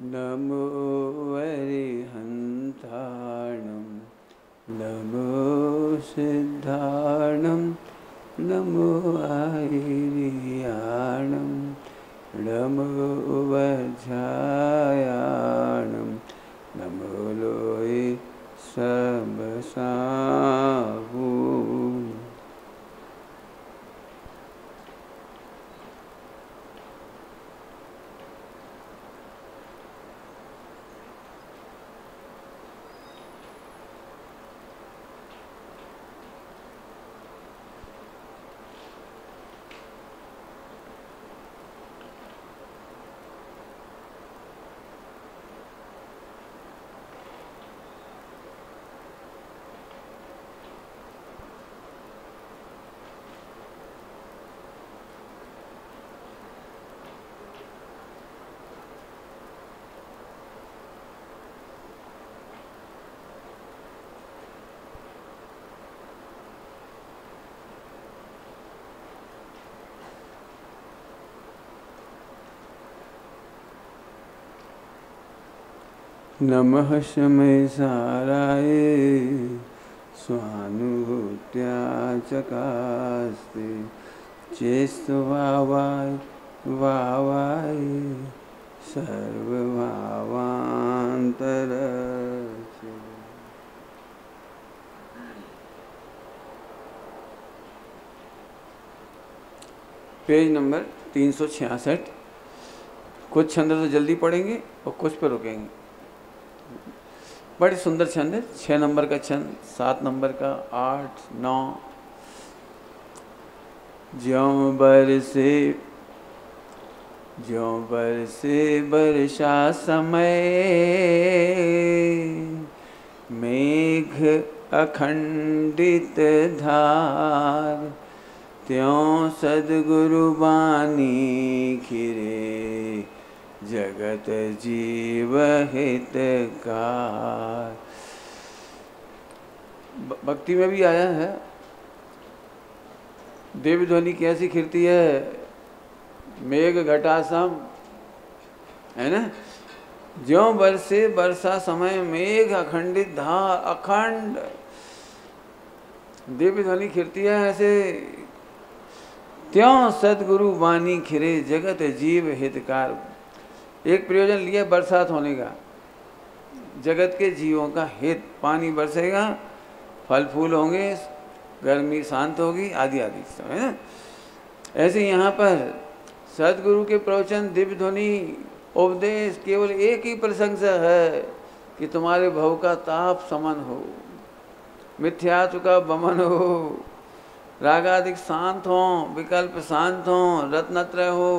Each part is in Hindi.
नमो अरिहन्ताणं नमो सिद्धाणं नमो ऐरियाणं नमो वज्रायाणं नमो लोये सबसा नमः शमय साराये स्वानुभूत्या चकास्ते चेस्त वावाय सर्वभावान्तर पेज नंबर तीन सौ छियासठ कुछ छंद तो जल्दी पढ़ेंगे और कुछ पर रुकेंगे बड़े सुंदर छंद है छः नंबर का छंद सात नंबर का आठ नौ ज्यो बरसे ज्यो बरसे वर्षा समय मेघ अखंडित धार त्यों सदगुरु बानी खिरे जगत जीव हितकार भक्ति में भी आया है देव ध्वनि कैसी खिलती है मेघ घटासम है ना ज्यो बरसे वर्षा समय मेघ अखंडित धार अखंड देव ध्वनि खिलती है ऐसे त्यों सदगुरु वाणी खिरे जगत जीव हितकार एक प्रयोजन लिया बरसात होने का जगत के जीवों का हित पानी बरसेगा फल फूल होंगे गर्मी शांत होगी आदि आदि है ना ऐसे यहाँ पर सदगुरु के प्रवचन दिव्य ध्वनि उपदेश केवल एक ही प्रशंसा है कि तुम्हारे भव का ताप समन हो मिथ्यात्व का बमन हो रागाधिक शांत हो विकल्प शांत हो रत्नत्र हो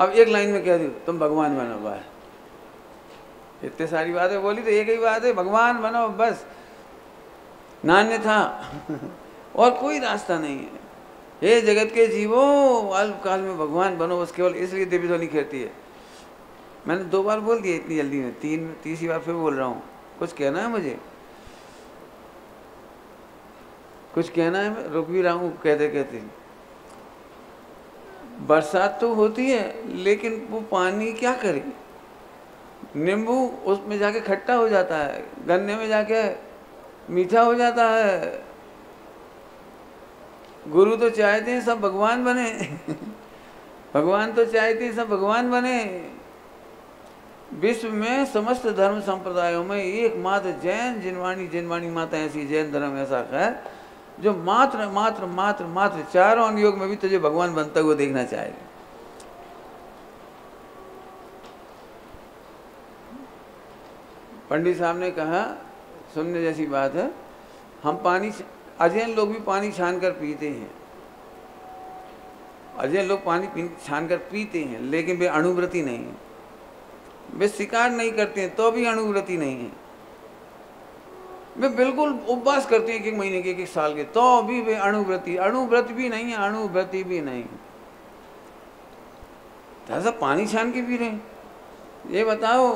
अब एक लाइन में कह दू तुम भगवान बनो बस इतने सारी बातें बोली तो एक ही बात है भगवान बनो बस नान्य था और कोई रास्ता नहीं है हे जगत के जीवो अल्पकाल में भगवान बनो बस केवल इसलिए देवी ध्वनि कहती है मैंने दो बार बोल दिया इतनी जल्दी में तीन तीसरी बार फिर बोल रहा हूँ कुछ कहना है मुझे कुछ कहना है रुक भी रहा हूँ कहते कहते बरसात तो होती है लेकिन वो पानी क्या करे नींबू उसमें जाके खट्टा हो जाता है गन्ने में जाके मीठा हो जाता है गुरु तो चाहते हैं सब भगवान बने भगवान तो चाहते हैं सब भगवान बने विश्व में समस्त धर्म संप्रदायों में एकमात्र जैन जिनवाणी जिनवाणी माता ऐसी जैन धर्म ऐसा कर जो मात्र मात्र मात्र मात्र चारों अनुयोग में भी तुझे भगवान बनता हुआ देखना चाहेगा पंडित साहब ने कहा सुनने जैसी बात है हम पानी अजैन लोग भी पानी छान कर पीते हैं अजैन लोग पानी छान कर पीते हैं लेकिन वे अनुव्रति नहीं है वे स्वीकार नहीं करते हैं तो भी अनुव्रति नहीं है वे बिल्कुल उपवास करती है एक एक महीने के एक एक साल के तो भी वे अणुव्रति अणुव्रत भी नहीं है अणुव्रति भी नहीं ताजा तो पानी छान के पी रहे ये बताओ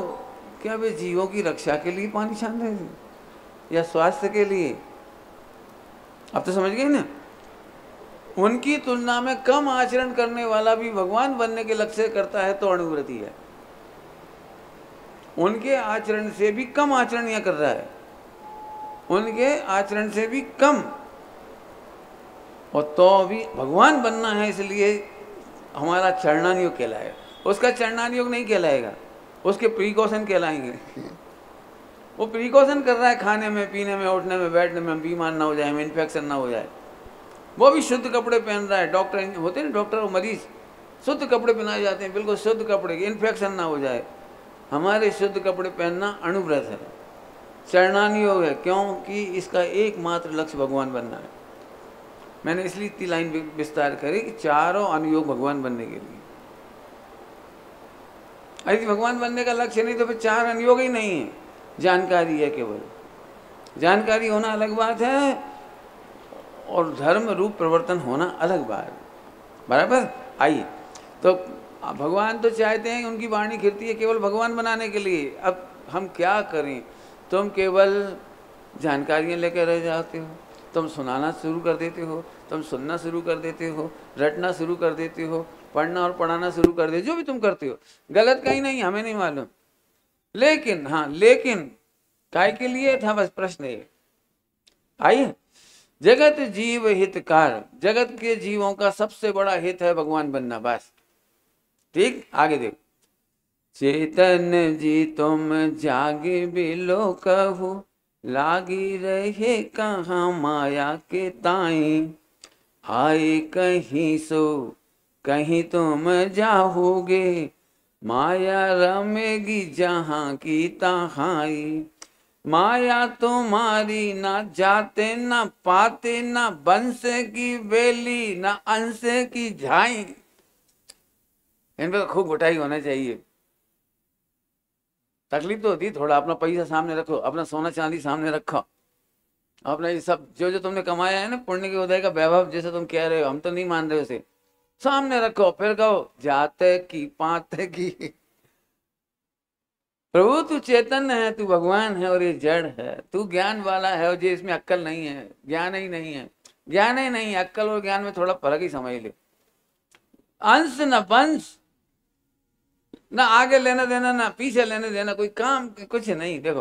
क्या वे जीवों की रक्षा के लिए पानी छान रहे थे या स्वास्थ्य के लिए आप तो समझ गए ना उनकी तुलना में कम आचरण करने वाला भी भगवान बनने के लक्ष्य करता है तो अणुव्रति है उनके आचरण से भी कम आचरण यह कर रहा है उनके आचरण से भी कम और तो भी भगवान बनना है इसलिए हमारा चरणानुयोग कहलाएगा उसका चरणानुयोग नहीं कहलाएगा उसके प्रिकॉशन कहलाएंगे वो प्रिकॉशन कर रहा है खाने में पीने में उठने में बैठने में बीमार ना हो जाए हमें इन्फेक्शन ना हो जाए वो भी शुद्ध कपड़े पहन रहा है डॉक्टर होते हैं डॉक्टर और मरीज शुद्ध कपड़े पहनाए जाते हैं बिल्कुल शुद्ध कपड़े इन्फेक्शन ना हो जाए हमारे शुद्ध कपड़े पहनना अनुव्रत है शरणान योग है क्योंकि इसका एकमात्र लक्ष्य भगवान बनना है मैंने इसलिए इतनी लाइन विस्तार करी कि चारों अनुयोग भगवान बनने के लिए यदि तो भगवान बनने का लक्ष्य नहीं तो फिर चार अनुयोग ही नहीं है जानकारी है केवल जानकारी होना अलग बात है और धर्म रूप प्रवर्तन होना अलग बात बराबर आइए तो भगवान तो चाहते हैं उनकी वाणी खिरती है केवल भगवान बनाने के लिए अब हम क्या करें तुम केवल जानकारियाँ लेकर रह जाते हो तुम सुनाना शुरू कर देते हो तुम सुनना शुरू कर देते हो रटना शुरू कर देते हो पढ़ना और पढ़ाना शुरू कर देते जो भी तुम करते हो गलत कहीं नहीं हमें नहीं मालूम लेकिन हाँ लेकिन काय के लिए था हाँ, बस प्रश्न ये आइए जगत जीव हितकार जगत के जीवों का सबसे बड़ा हित है भगवान बनना बस ठीक आगे देखो चेतन जी तुम जागे बिलो कहो लागी रहे कहाँ माया के ताई आए कहीं सो कहीं तुम जाओगे माया रमेगी जहाँ की तहाई माया तुम्हारी ना जाते ना पाते ना बंस की बेली ना अंश की झाई इन पर तो खूब घुटाई होना चाहिए तकलीफ तो होती थोड़ा अपना पैसा सामने रखो अपना सोना चांदी सामने रखो अपना ये सब जो जो तुमने कमाया है ना पुण्य के उदय का वैभव जैसे तुम कह रहे हो हम तो नहीं मान रहे उसे सामने रखो फिर कहो जाते की पाते की प्रभु तू चेतन है तू भगवान है और ये जड़ है तू ज्ञान वाला है और ये इसमें अक्कल नहीं है ज्ञान ही नहीं है ज्ञान ही नहीं है अक्कल और ज्ञान में थोड़ा फर्क ही समझ ले अंश न वंश ना आगे लेना देना ना पीछे लेने देना कोई काम कुछ नहीं देखो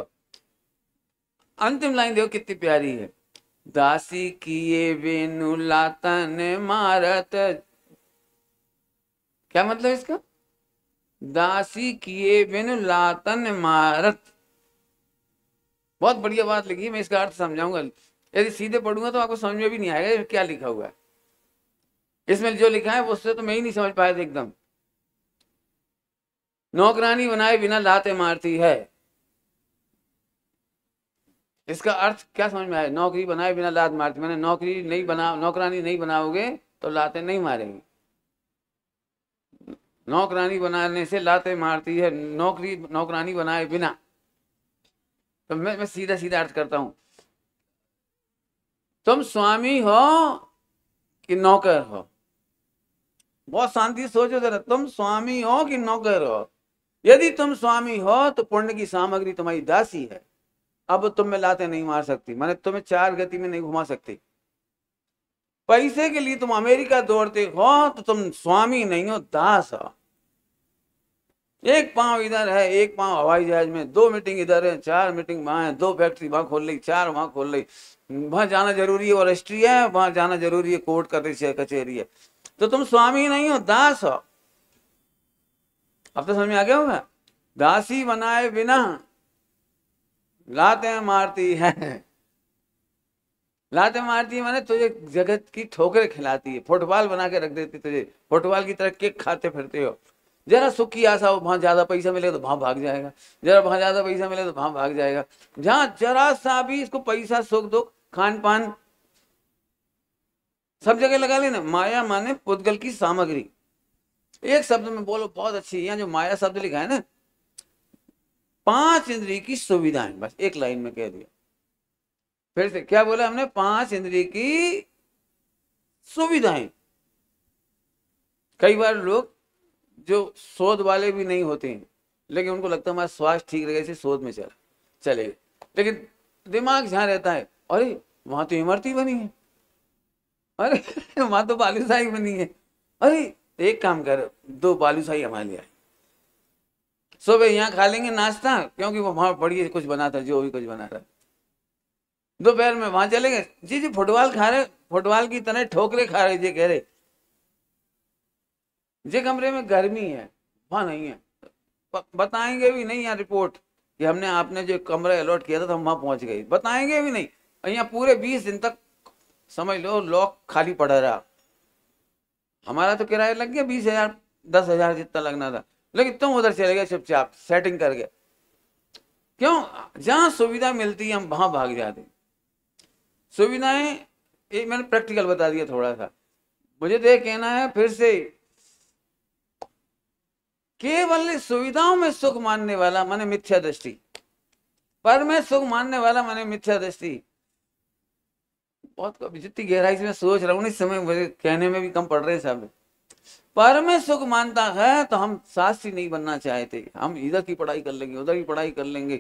अंतिम लाइन देखो कितनी प्यारी है दासी किए बेनु लातन मारत क्या मतलब इसका दासी किए वेनु लातन मारत बहुत बढ़िया बात लिखी मैं इसका अर्थ समझाऊंगा यदि सीधे पढ़ूंगा तो आपको समझ में भी नहीं आएगा क्या लिखा हुआ है इसमें जो लिखा है उससे तो मैं ही नहीं समझ पाया था एकदम नौकरानी बनाए बिना लाते मारती है इसका अर्थ क्या समझ में आया नौकरी बनाए बिना लात मारती मैंने नौकरी नहीं बना नौकरानी नहीं बनाओगे तो लाते नहीं मारेंगे नौकरानी बनाने से लाते मारती है नौकरी नौकरानी बनाए बिना तो मैं मैं सीधा सीधा अर्थ करता हूं तुम स्वामी हो कि नौकर हो बहुत शांति सोचो जरा तुम स्वामी हो कि नौकर हो यदि तुम स्वामी हो तो पुण्य की सामग्री तुम्हारी दासी है अब तुम में लाते नहीं मार सकती मैंने तुम्हें चार गति में नहीं घुमा सकती पैसे के लिए तुम अमेरिका दौड़ते हो तो तुम स्वामी नहीं हो दास हो एक पांव इधर है एक पांव हवाई जहाज में दो मीटिंग इधर है चार मीटिंग वहां है दो फैक्ट्री वहां खोल ली चार वहां खोल ली वहां जाना जरूरी है और राष्ट्रीय है वहां जाना जरूरी है कोर्ट कचहरी है कचहरी है तो तुम स्वामी नहीं हो दास हो अब तो समझ में आ गया होगा दासी बनाए बिना लाते मारती है लाते मारती है माने तुझे जगत की ठोकरे खिलाती है फुटबॉल बना के रख देती तुझे फुटबॉल की तरह केक खाते फिरते हो जरा सुख की आशा हो वहां ज़्यादा पैसा मिलेगा तो वहां भाग जाएगा जरा वहां ज़्यादा पैसा मिलेगा तो वहां भाग जाएगा जहाँ जरा सा भी इसको पैसा सुख दुख खान पान सब जगह लगा लेना माया माने पुतगल की सामग्री एक शब्द में बोलो बहुत अच्छी यहाँ जो माया शब्द लिखा है ना पांच इंद्री की सुविधाएं बस एक लाइन में कह दिया फिर से क्या बोला हमने पांच इंद्री की सुविधाएं कई बार लोग जो शोध वाले भी नहीं होते हैं लेकिन उनको लगता है हमारा स्वास्थ्य ठीक रहेगा इसे शोध में चल चले लेकिन दिमाग जहां रहता है अरे वहां तो इमरती बनी है अरे वहां तो बालूशाही बनी है अरे एक काम कर दो बालूशाही हमारे लिए सुबह यहाँ खा लेंगे नाश्ता क्योंकि वो वहाँ बढ़िया कुछ बना था जो भी कुछ बना रहा दोपहर में वहां चले गए जी जी फुटबॉल खा रहे फुटबॉल की तरह ठोकरे खा रहे जी कह रहे जे कमरे में गर्मी है वहां नहीं है बताएंगे भी नहीं यहाँ रिपोर्ट कि हमने आपने जो कमरा अलॉट किया था तो हम वहां पहुंच गए बताएंगे भी नहीं यहाँ पूरे बीस दिन तक समझ लो लॉक खाली पड़ा रहा हमारा तो किराया लग गया बीस हजार दस हजार जितना लगना था लेकिन तुम उधर चले गए चुपचाप सेटिंग गए क्यों जहां सुविधा मिलती है हम वहां भाग जाते सुविधाएं ये मैंने प्रैक्टिकल बता दिया थोड़ा सा मुझे तो कहना है फिर से केवल सुविधाओं में सुख मानने वाला माने मिथ्या दृष्टि पर मैं सुख मानने वाला माने मिथ्या दृष्टि बहुत तो जितनी गहराई से मैं सोच रहा हूँ इस समय मुझे कहने में भी कम पड़ रहे हैं पर में सुख मानता है तो हम शास्त्री नहीं बनना चाहे थे हम इधर की पढ़ाई कर लेंगे उधर की पढ़ाई कर लेंगे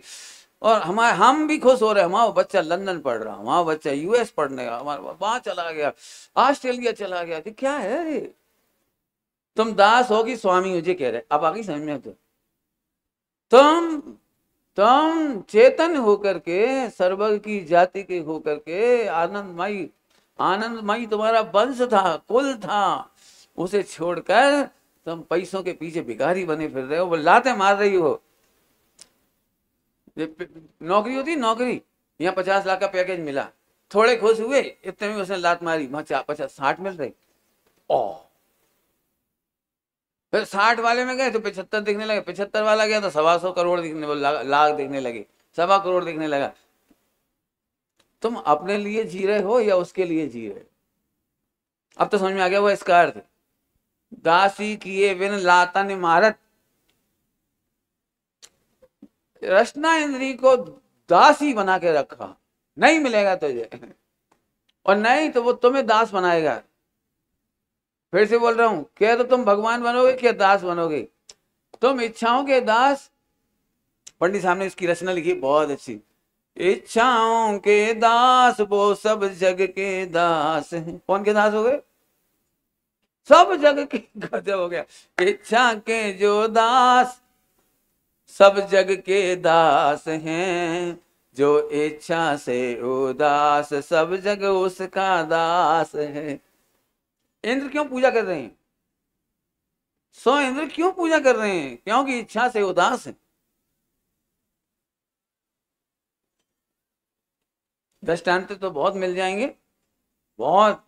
और हमारे हम भी खुश हो रहे हैं हमारा बच्चा लंदन पढ़ रहा हमारा बच्चा यूएस पढ़ने का हमारा वहां चला गया ऑस्ट्रेलिया चला गया कि तो क्या है रे तुम दास होगी स्वामी मुझे कह रहे अब आगे समझ में तुम तम चेतन होकर के सर्वग की जाति के होकर के आनंदमय आनंदमय तुम्हारा वंश था कुल था उसे छोड़कर तुम पैसों के पीछे भिखारी बने फिर रहे हो वो लाते मार रही हो नौकरी होती नौकरी यहाँ पचास लाख का पैकेज मिला थोड़े खुश हुए इतने में उसने लात मारी वहां पचास साठ मिल रही ओह फिर साठ वाले में गए तो पिछहत्तर दिखने लगे पिछहत्तर वाला गया तो सवा सौ करोड़ दिखने लाख दिखने लगे सवा करोड़ दिखने लगा तुम अपने लिए जी रहे हो या उसके लिए जी रहे अब तो समझ में आ गया वो इसका अर्थ दासी किए बिन लातन इमारत रचना इंद्री को दासी बना के रखा नहीं मिलेगा तुझे और नहीं तो वो तुम्हें दास बनाएगा फिर से बोल रहा हूं क्या तो तुम भगवान बनोगे क्या दास बनोगे तुम इच्छाओं के दास पंडित साहब ने इसकी रचना लिखी बहुत अच्छी इच्छाओं के दास वो सब जग के दास हैं कौन के दास हो गए सब जग के गजब हो गया इच्छा के जो दास सब जग के दास हैं जो इच्छा से उदास सब जग उसका दास है इंद्र क्यों पूजा कर रहे हैं सौ इंद्र क्यों पूजा कर रहे हैं क्योंकि इच्छा से उदास है दृष्टांत तो बहुत मिल जाएंगे बहुत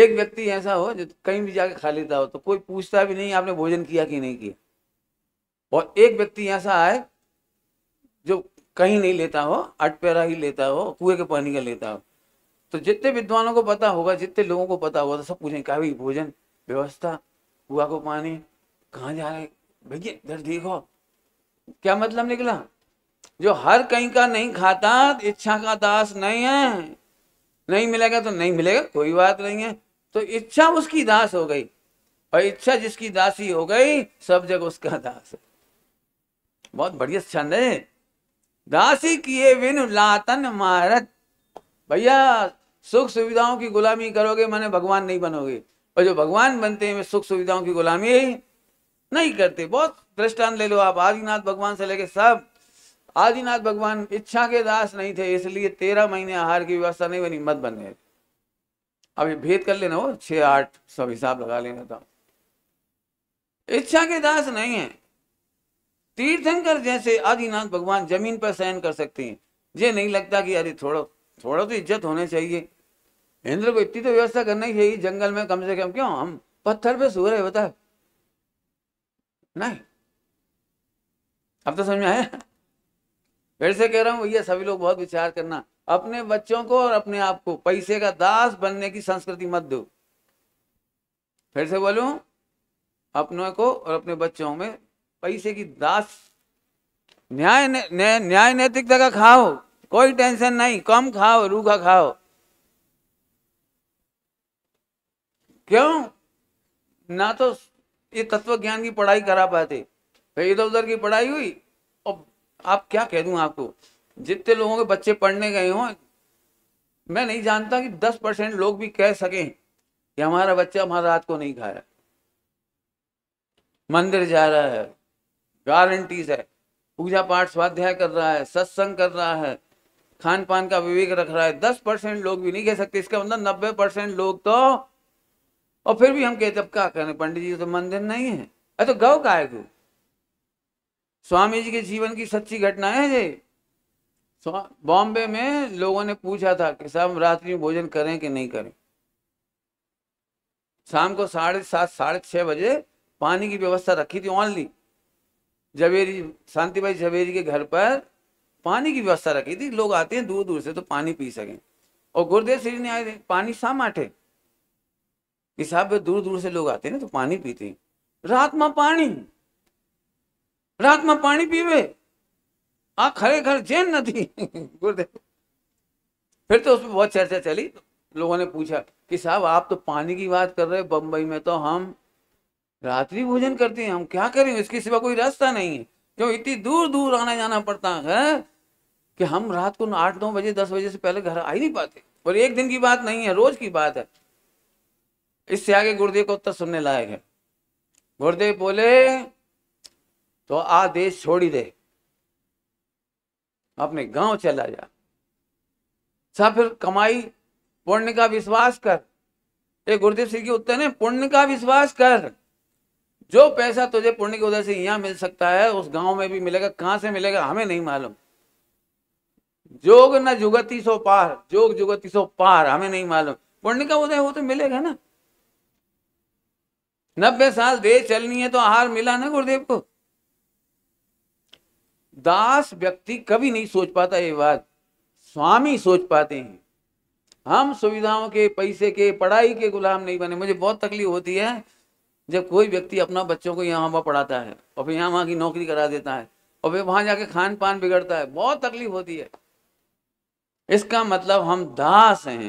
एक व्यक्ति ऐसा हो जो कहीं भी जाके खा लेता हो तो कोई पूछता भी नहीं आपने भोजन किया कि नहीं किया और एक व्यक्ति ऐसा आए जो कहीं नहीं लेता हो अटपेरा ही लेता हो कुएं के पानी का लेता हो तो जितने विद्वानों को पता होगा जितने लोगों को पता होगा तो सब पूछेंगे कहा भाई भोजन व्यवस्था कुआ को पानी कहाँ जा रहे भैया इधर देखो क्या मतलब निकला जो हर कहीं का नहीं खाता इच्छा का दास नहीं है नहीं मिलेगा तो नहीं मिलेगा कोई बात नहीं है तो इच्छा उसकी दास हो गई और इच्छा जिसकी दासी हो गई सब जगह उसका दास बहुत बढ़िया छंद है दासी किए बिन लातन मारत भैया सुख सुविधाओं की गुलामी करोगे माने भगवान नहीं बनोगे और जो भगवान बनते हैं वे सुख सुविधाओं की गुलामी नहीं करते बहुत दृष्टांत ले लो आप आदिनाथ भगवान से लेके सब आदिनाथ भगवान इच्छा के दास नहीं थे इसलिए तेरह महीने आहार की व्यवस्था नहीं बनी मत बने अभी भेद कर लेना वो छह आठ सब हिसाब लगा लेना था इच्छा के दास नहीं है तीर्थंकर जैसे आदिनाथ भगवान जमीन पर सहन कर सकते हैं ये नहीं लगता कि अरे थोड़ा थोड़ा तो इज्जत होने चाहिए इंद्र को इतनी तो व्यवस्था करना ही चाहिए जंगल में कम से कम क्यों हम पत्थर पे सो रहे बता नहीं अब तो समझ में आया फिर से कह रहा हूं भैया सभी लोग बहुत विचार करना अपने बच्चों को और अपने आप को पैसे का दास बनने की संस्कृति मत दो फिर से बोलू अपनों को और अपने बच्चों में पैसे की दास न्याय न्याय नैतिकता का खाओ कोई टेंशन नहीं कम खाओ रूखा खाओ क्यों ना तो ये तत्व ज्ञान की पढ़ाई करा पाते इधर उधर की पढ़ाई हुई और आप क्या कह दू आपको जितने लोगों के बच्चे पढ़ने गए हों मैं नहीं जानता कि दस परसेंट लोग भी कह सकें कि हमारा बच्चा हमारा रात को नहीं खाया मंदिर जा रहा है गारंटीज है पूजा पाठ स्वाध्याय कर रहा है सत्संग कर रहा है खान पान का विवेक रख रहा है दस परसेंट लोग भी नहीं कह सकते इसका मतलब नब्बे परसेंट लोग तो और फिर भी हम कहते अब क्या करें पंडित जी तो मंदिर नहीं है अरे तो गौ का है स्वामी जी के जीवन की सच्ची घटनाएं है ये बॉम्बे में लोगों ने पूछा था कि साहब रात्रि में भोजन करें कि नहीं करें शाम को साढ़े सात साढ़े छह बजे पानी की व्यवस्था रखी थी ऑनली जवेरी शांति भाई जवेरी के घर पर पानी की व्यवस्था रखी थी लोग आते हैं दूर दूर से तो पानी पी सकें और गुरुदेव श्री ने आए थे पानी शाम आठे पेशाब दूर दूर से लोग आते हैं ना तो पानी पीते हैं रात में पानी रात में पानी पीवे आ खरे घर जैन नदी गुरुदेव फिर तो उसमें बहुत चर्चा चली लोगों ने पूछा कि साहब आप तो पानी की बात कर रहे बम्बई में तो हम रात्रि भोजन करते हैं हम क्या करें इसके सिवा कोई रास्ता नहीं है क्यों इतनी दूर दूर आना जाना पड़ता है कि हम रात को आठ नौ बजे दस बजे से पहले घर आ ही नहीं पाते और एक दिन की बात नहीं है रोज की बात है इससे आगे गुरुदेव का उत्तर सुनने लायक है गुरुदेव बोले तो आ देश छोड़ी दे अपने गांव चला जा सब फिर कमाई पुण्य का विश्वास कर ये गुरुदेव सिंह की उत्तर है पुण्य का विश्वास कर जो पैसा तुझे पुण्य की उदय से यहाँ मिल सकता है उस गांव में भी मिलेगा कहां से मिलेगा हमें नहीं मालूम जोग न जुगती सो पार जोग जुगती सो पार हमें नहीं मालूम पुण्य का उदय हो तो मिलेगा ना नब्बे साल देह चलनी है तो आहार मिला ना गुरुदेव को दास व्यक्ति कभी नहीं सोच पाता ये बात स्वामी सोच पाते हैं हम सुविधाओं के पैसे के पढ़ाई के गुलाम नहीं बने मुझे बहुत तकलीफ होती है जब कोई व्यक्ति अपना बच्चों को यहाँ वहाँ पढ़ाता है और फिर यहाँ वहाँ की नौकरी करा देता है और फिर वहाँ जाके खान पान बिगड़ता है बहुत तकलीफ होती है इसका मतलब हम दास हैं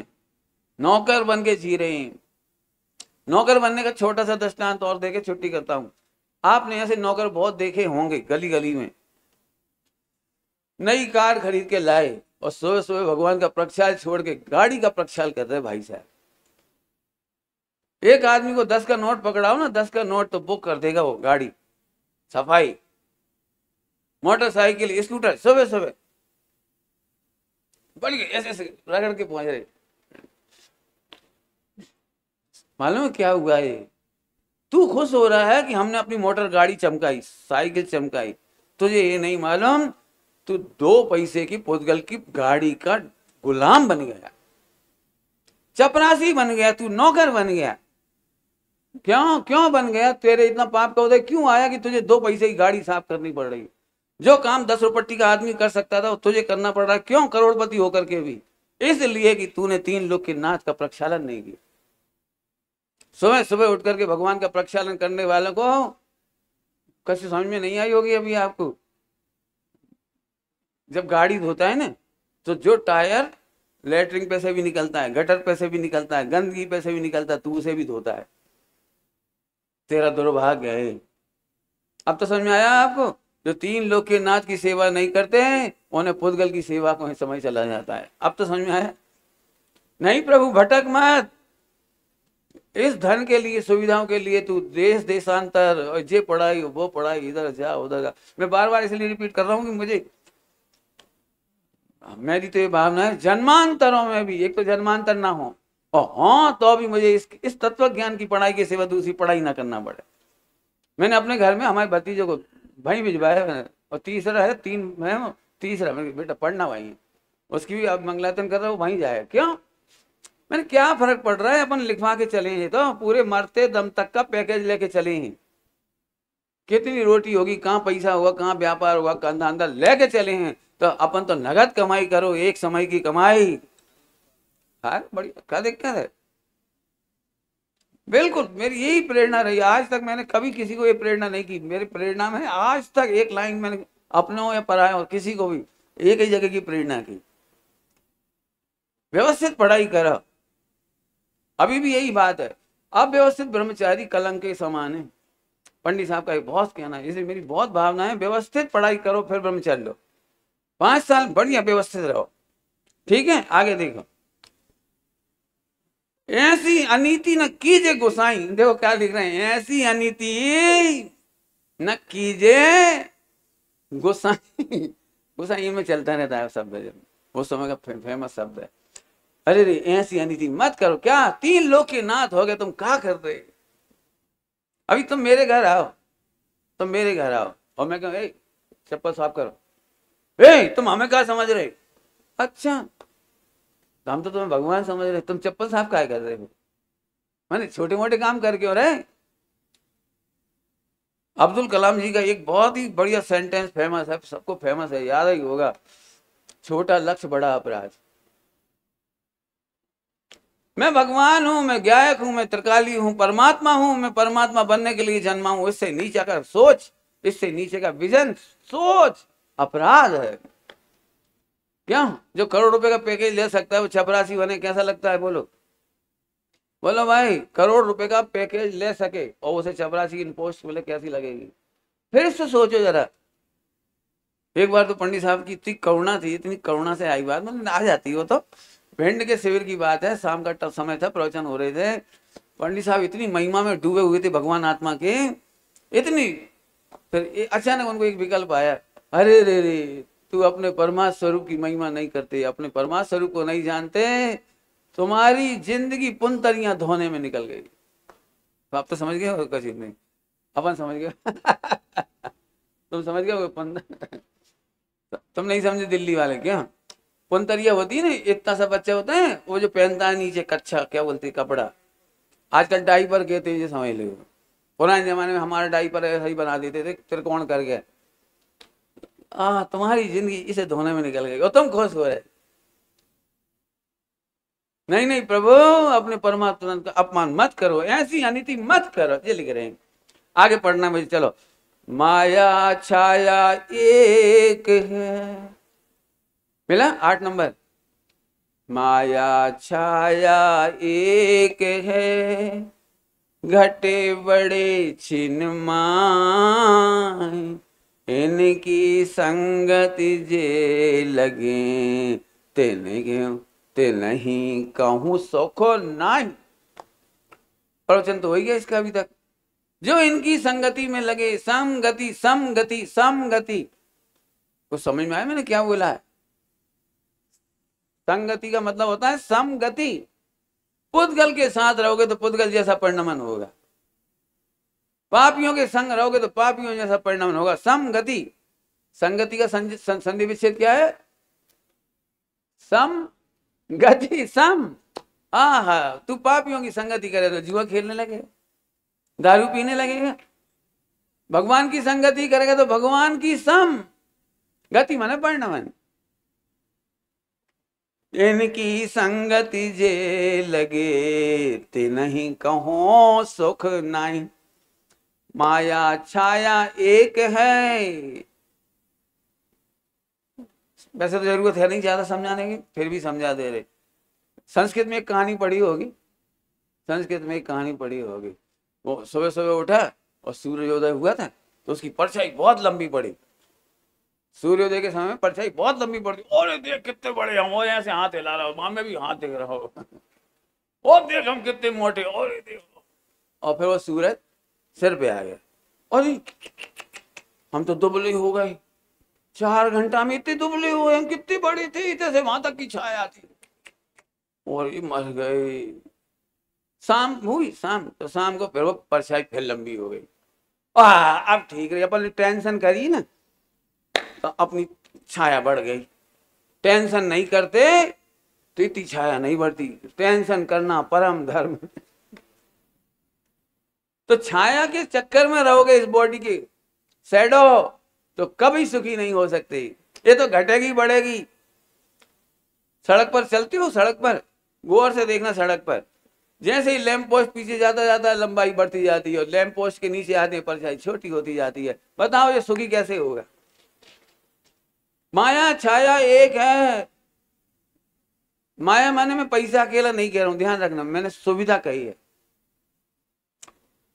नौकर बन के जी रहे हैं नौकर बनने का छोटा सा दृष्टांत और देके छुट्टी करता हूं आपने ऐसे नौकर बहुत देखे होंगे गली गली में नई कार खरीद के लाए और सुबह सुबह भगवान का प्रक्षाल छोड़ के गाड़ी का प्रक्षाल कर रहे भाई साहब एक आदमी को दस का नोट पकड़ाओ ना दस का नोट तो बुक कर देगा वो गाड़ी सफाई मोटरसाइकिल स्कूटर सुबह सुबह बड़ी ऐसे ऐसे रगड़ के पहुंच रहे मालूम है क्या हुआ ये तू खुश हो रहा है कि हमने अपनी मोटर गाड़ी चमकाई साइकिल चमकाई तुझे ये नहीं मालूम तू दो पैसे की पोतगल की गाड़ी का गुलाम बन गया चपरासी बन गया तू नौकर बन गया क्यों क्यों बन गया तेरे इतना पाप का उदय क्यों आया कि तुझे दो पैसे की गाड़ी साफ करनी पड़ रही जो काम दस रुपट्टी का आदमी कर सकता था वो तुझे करना पड़ रहा क्यों करोड़पति होकर के भी इसलिए कि तूने तीन लोग के नाच का प्रक्षालन नहीं किया सुबह सुबह उठ करके भगवान का प्रक्षालन करने वालों को कैसे समझ में नहीं आई होगी अभी आपको जब गाड़ी धोता है ना तो जो टायर लेटरिन पे से भी निकलता है गटर पे से भी निकलता है गंदगी पे से भी निकलता है तू तो उसे भी धोता है तेरा दुर्भाग्य है अब तो समझ में आया आपको जो तीन लोग के नाच की सेवा नहीं करते हैं उन्हें पुद्गल की सेवा को समझ चला जाता है अब तो समझ में आया नहीं प्रभु भटक मत इस धन के लिए सुविधाओं के लिए तू देश देशांतर ये पढ़ाई वो पढ़ाई इधर जा उधर जा मैं बार बार इसलिए रिपीट कर रहा हूँ कि मुझे मेरी तो ये भावना है जन्मांतरों में भी एक तो जन्मांतर ना हो और हाँ तो भी मुझे इस इस तत्व ज्ञान की पढ़ाई के सिवा दूसरी पढ़ाई ना करना पड़े मैंने अपने घर में हमारे भतीजे को भाई भिजवाया और तीसरा है तीन मैं तीसरा बेटा पढ़ना भाई उसकी भी अब मंगलातन कर रहा हूँ वहीं जाए क्यों मैंने क्या फर्क पड़ रहा है अपन लिखवा के चले हैं तो पूरे मरते दम तक का पैकेज लेके चले हैं कितनी रोटी होगी कहाँ पैसा हुआ कहाँ व्यापार हुआ कंधा धंधा लेके चले हैं तो अपन तो नगद कमाई करो एक समय की कमाई यार बड़ी क्या दिक्कत है बिल्कुल मेरी यही प्रेरणा रही आज तक मैंने कभी किसी को ये प्रेरणा नहीं की मेरी प्रेरणा में आज तक एक लाइन मैंने अपने हो या पराए हो किसी को भी एक ही जगह की प्रेरणा की व्यवस्थित पढ़ाई करा अभी भी यही बात है अव्यवस्थित ब्रह्मचारी कलंक के समान है पंडित साहब का एक बहुत कहना है इसलिए मेरी बहुत भावना है व्यवस्थित पढ़ाई करो फिर ब्रह्मचारी लो पांच साल बढ़िया व्यवस्थित रहो ठीक है आगे देखो ऐसी अनिति न कीजे गोसाई देखो क्या लिख रहे हैं ऐसी अनिति न कीजे गोसाई गोसाई में चलता रहता है शब्द वो समय का फेमस शब्द है अरे रे ऐसी अनिति मत करो क्या तीन लोग के नाथ हो गए तुम क्या कर रहे अभी तुम मेरे घर आओ तुम मेरे घर आओ और मैं कहूँ चप्पल साफ करो ए तुम हमें क्या समझ रहे अच्छा तो हम तो तुम्हें भगवान समझ रहे तुम चप्पल साफ क्या कर रहे हो मैंने छोटे मोटे काम करके हो रहे अब्दुल कलाम जी का एक बहुत ही बढ़िया सेंटेंस फेमस है सबको फेमस है याद ही होगा छोटा लक्ष्य बड़ा अपराध मैं भगवान हूं मैं गायक हूं मैं त्रिकाली हूँ परमात्मा हूँ मैं परमात्मा बनने के लिए जन्मा हूँ इससे नीचे का सोच इससे नीचे का विजन सोच अपराध है क्या जो करोड़ रुपए का पैकेज ले सकता है वो छपरासी बने कैसा लगता है बोलो बोलो भाई करोड़ रुपए का पैकेज ले सके और उसे छपरासी की पोस्ट मिले कैसी लगेगी फिर से सोचो जरा एक बार तो पंडित साहब की इतनी करुणा थी इतनी करुणा से आई बात मतलब आ जाती हो तो भिंड के शिविर की बात है शाम का टफ समय था प्रवचन हो रहे थे पंडित साहब इतनी महिमा में डूबे हुए थे भगवान आत्मा के इतनी फिर अचानक उनको एक विकल्प आया अरे रे रे तू अपने परमा स्वरूप की महिमा नहीं करते अपने परमा स्वरूप को नहीं जानते तुम्हारी जिंदगी पुनतरिया धोने में निकल गई तो आप तो समझ गए हो कचित नहीं अपन समझ गए तुम समझ गए तुम नहीं समझे दिल्ली वाले क्या पुनतरिया होती है ना इतना सा बच्चे होते हैं वो जो पहनता है नीचे कच्छा क्या बोलते हैं कपड़ा आजकल डाइपर कहते हैं तो समझ लो पुराने जमाने में हमारा डाइपर ऐसा ही बना देते थे त्रिकोण कर गया आ तुम्हारी जिंदगी इसे धोने में निकल गई और तुम खुश हो रहे नहीं नहीं प्रभु अपने परमात्मा का अपमान मत करो ऐसी अनिति मत करो ये लिख रहे हैं आगे पढ़ना मुझे चलो माया छाया एक है मिला आठ नंबर माया छाया एक है घटे बड़े छिन इनकी संगति जे लगे ते नहीं ते नहीं कहूं सोखो नहीं प्रवचन तो हो गया इसका अभी तक जो इनकी संगति में लगे समगति समगति समगति को समझ में आया मैंने क्या बोला है संगति का मतलब होता है समगति पुद्गल के साथ रहोगे तो पुद्गल जैसा परिणमन होगा पापियों के संग रहोगे तो पापियों जैसा परिणमन होगा समगति संगति का संधि विच्छेद क्या है सम गति सम आह तू पापियों की संगति करे तो जुआ खेलने लगे दारू पीने लगेगा भगवान की संगति करेगा तो भगवान की सम गति माने परिणमन इनकी संगति जे लगे ते नहीं कहो सुख नहीं माया छाया एक है वैसे तो जरूरत है नहीं ज्यादा समझाने की फिर भी समझा दे रहे संस्कृत में एक कहानी पढ़ी होगी संस्कृत में एक कहानी पढ़ी होगी वो सुबह सुबह उठा और सूर्योदय हुआ था तो उसकी परछाई बहुत लंबी पड़ी सूर्योदय के समय परछाई बहुत लंबी पड़ती और देख कितने बड़े हम और ऐसे हाथ हिला रहा हो मां में भी हाथ देख रहा हो और देख हम कितने मोटे और देख और फिर वो सूरज सिर पे आ गया और हम तो दुबले हो गए चार घंटा में इतने दुबले हुए हम कितने बड़े थे इतने से वहां तक की छाया थी और ये मर गए शाम हुई शाम तो शाम को फिर वो परछाई फिर लंबी हो गई अब ठीक रही अपन टेंशन करी ना तो अपनी छाया बढ़ गई टेंशन नहीं करते तो इतनी छाया नहीं बढ़ती टेंशन करना परम धर्म तो छाया के चक्कर में रहोगे इस बॉडी के सैडो तो कभी सुखी नहीं हो सकते ये तो घटेगी बढ़ेगी सड़क पर चलती हो सड़क पर गौर से देखना सड़क पर जैसे ही लैंप पोस्ट पीछे जाता जाता है लंबाई बढ़ती जाती है और पोस्ट के नीचे आते परछाई छोटी होती जाती है बताओ ये सुखी कैसे होगा माया छाया एक है माया माने में पैसा अकेला नहीं कह रहा हूं ध्यान रखना मैंने सुविधा कही है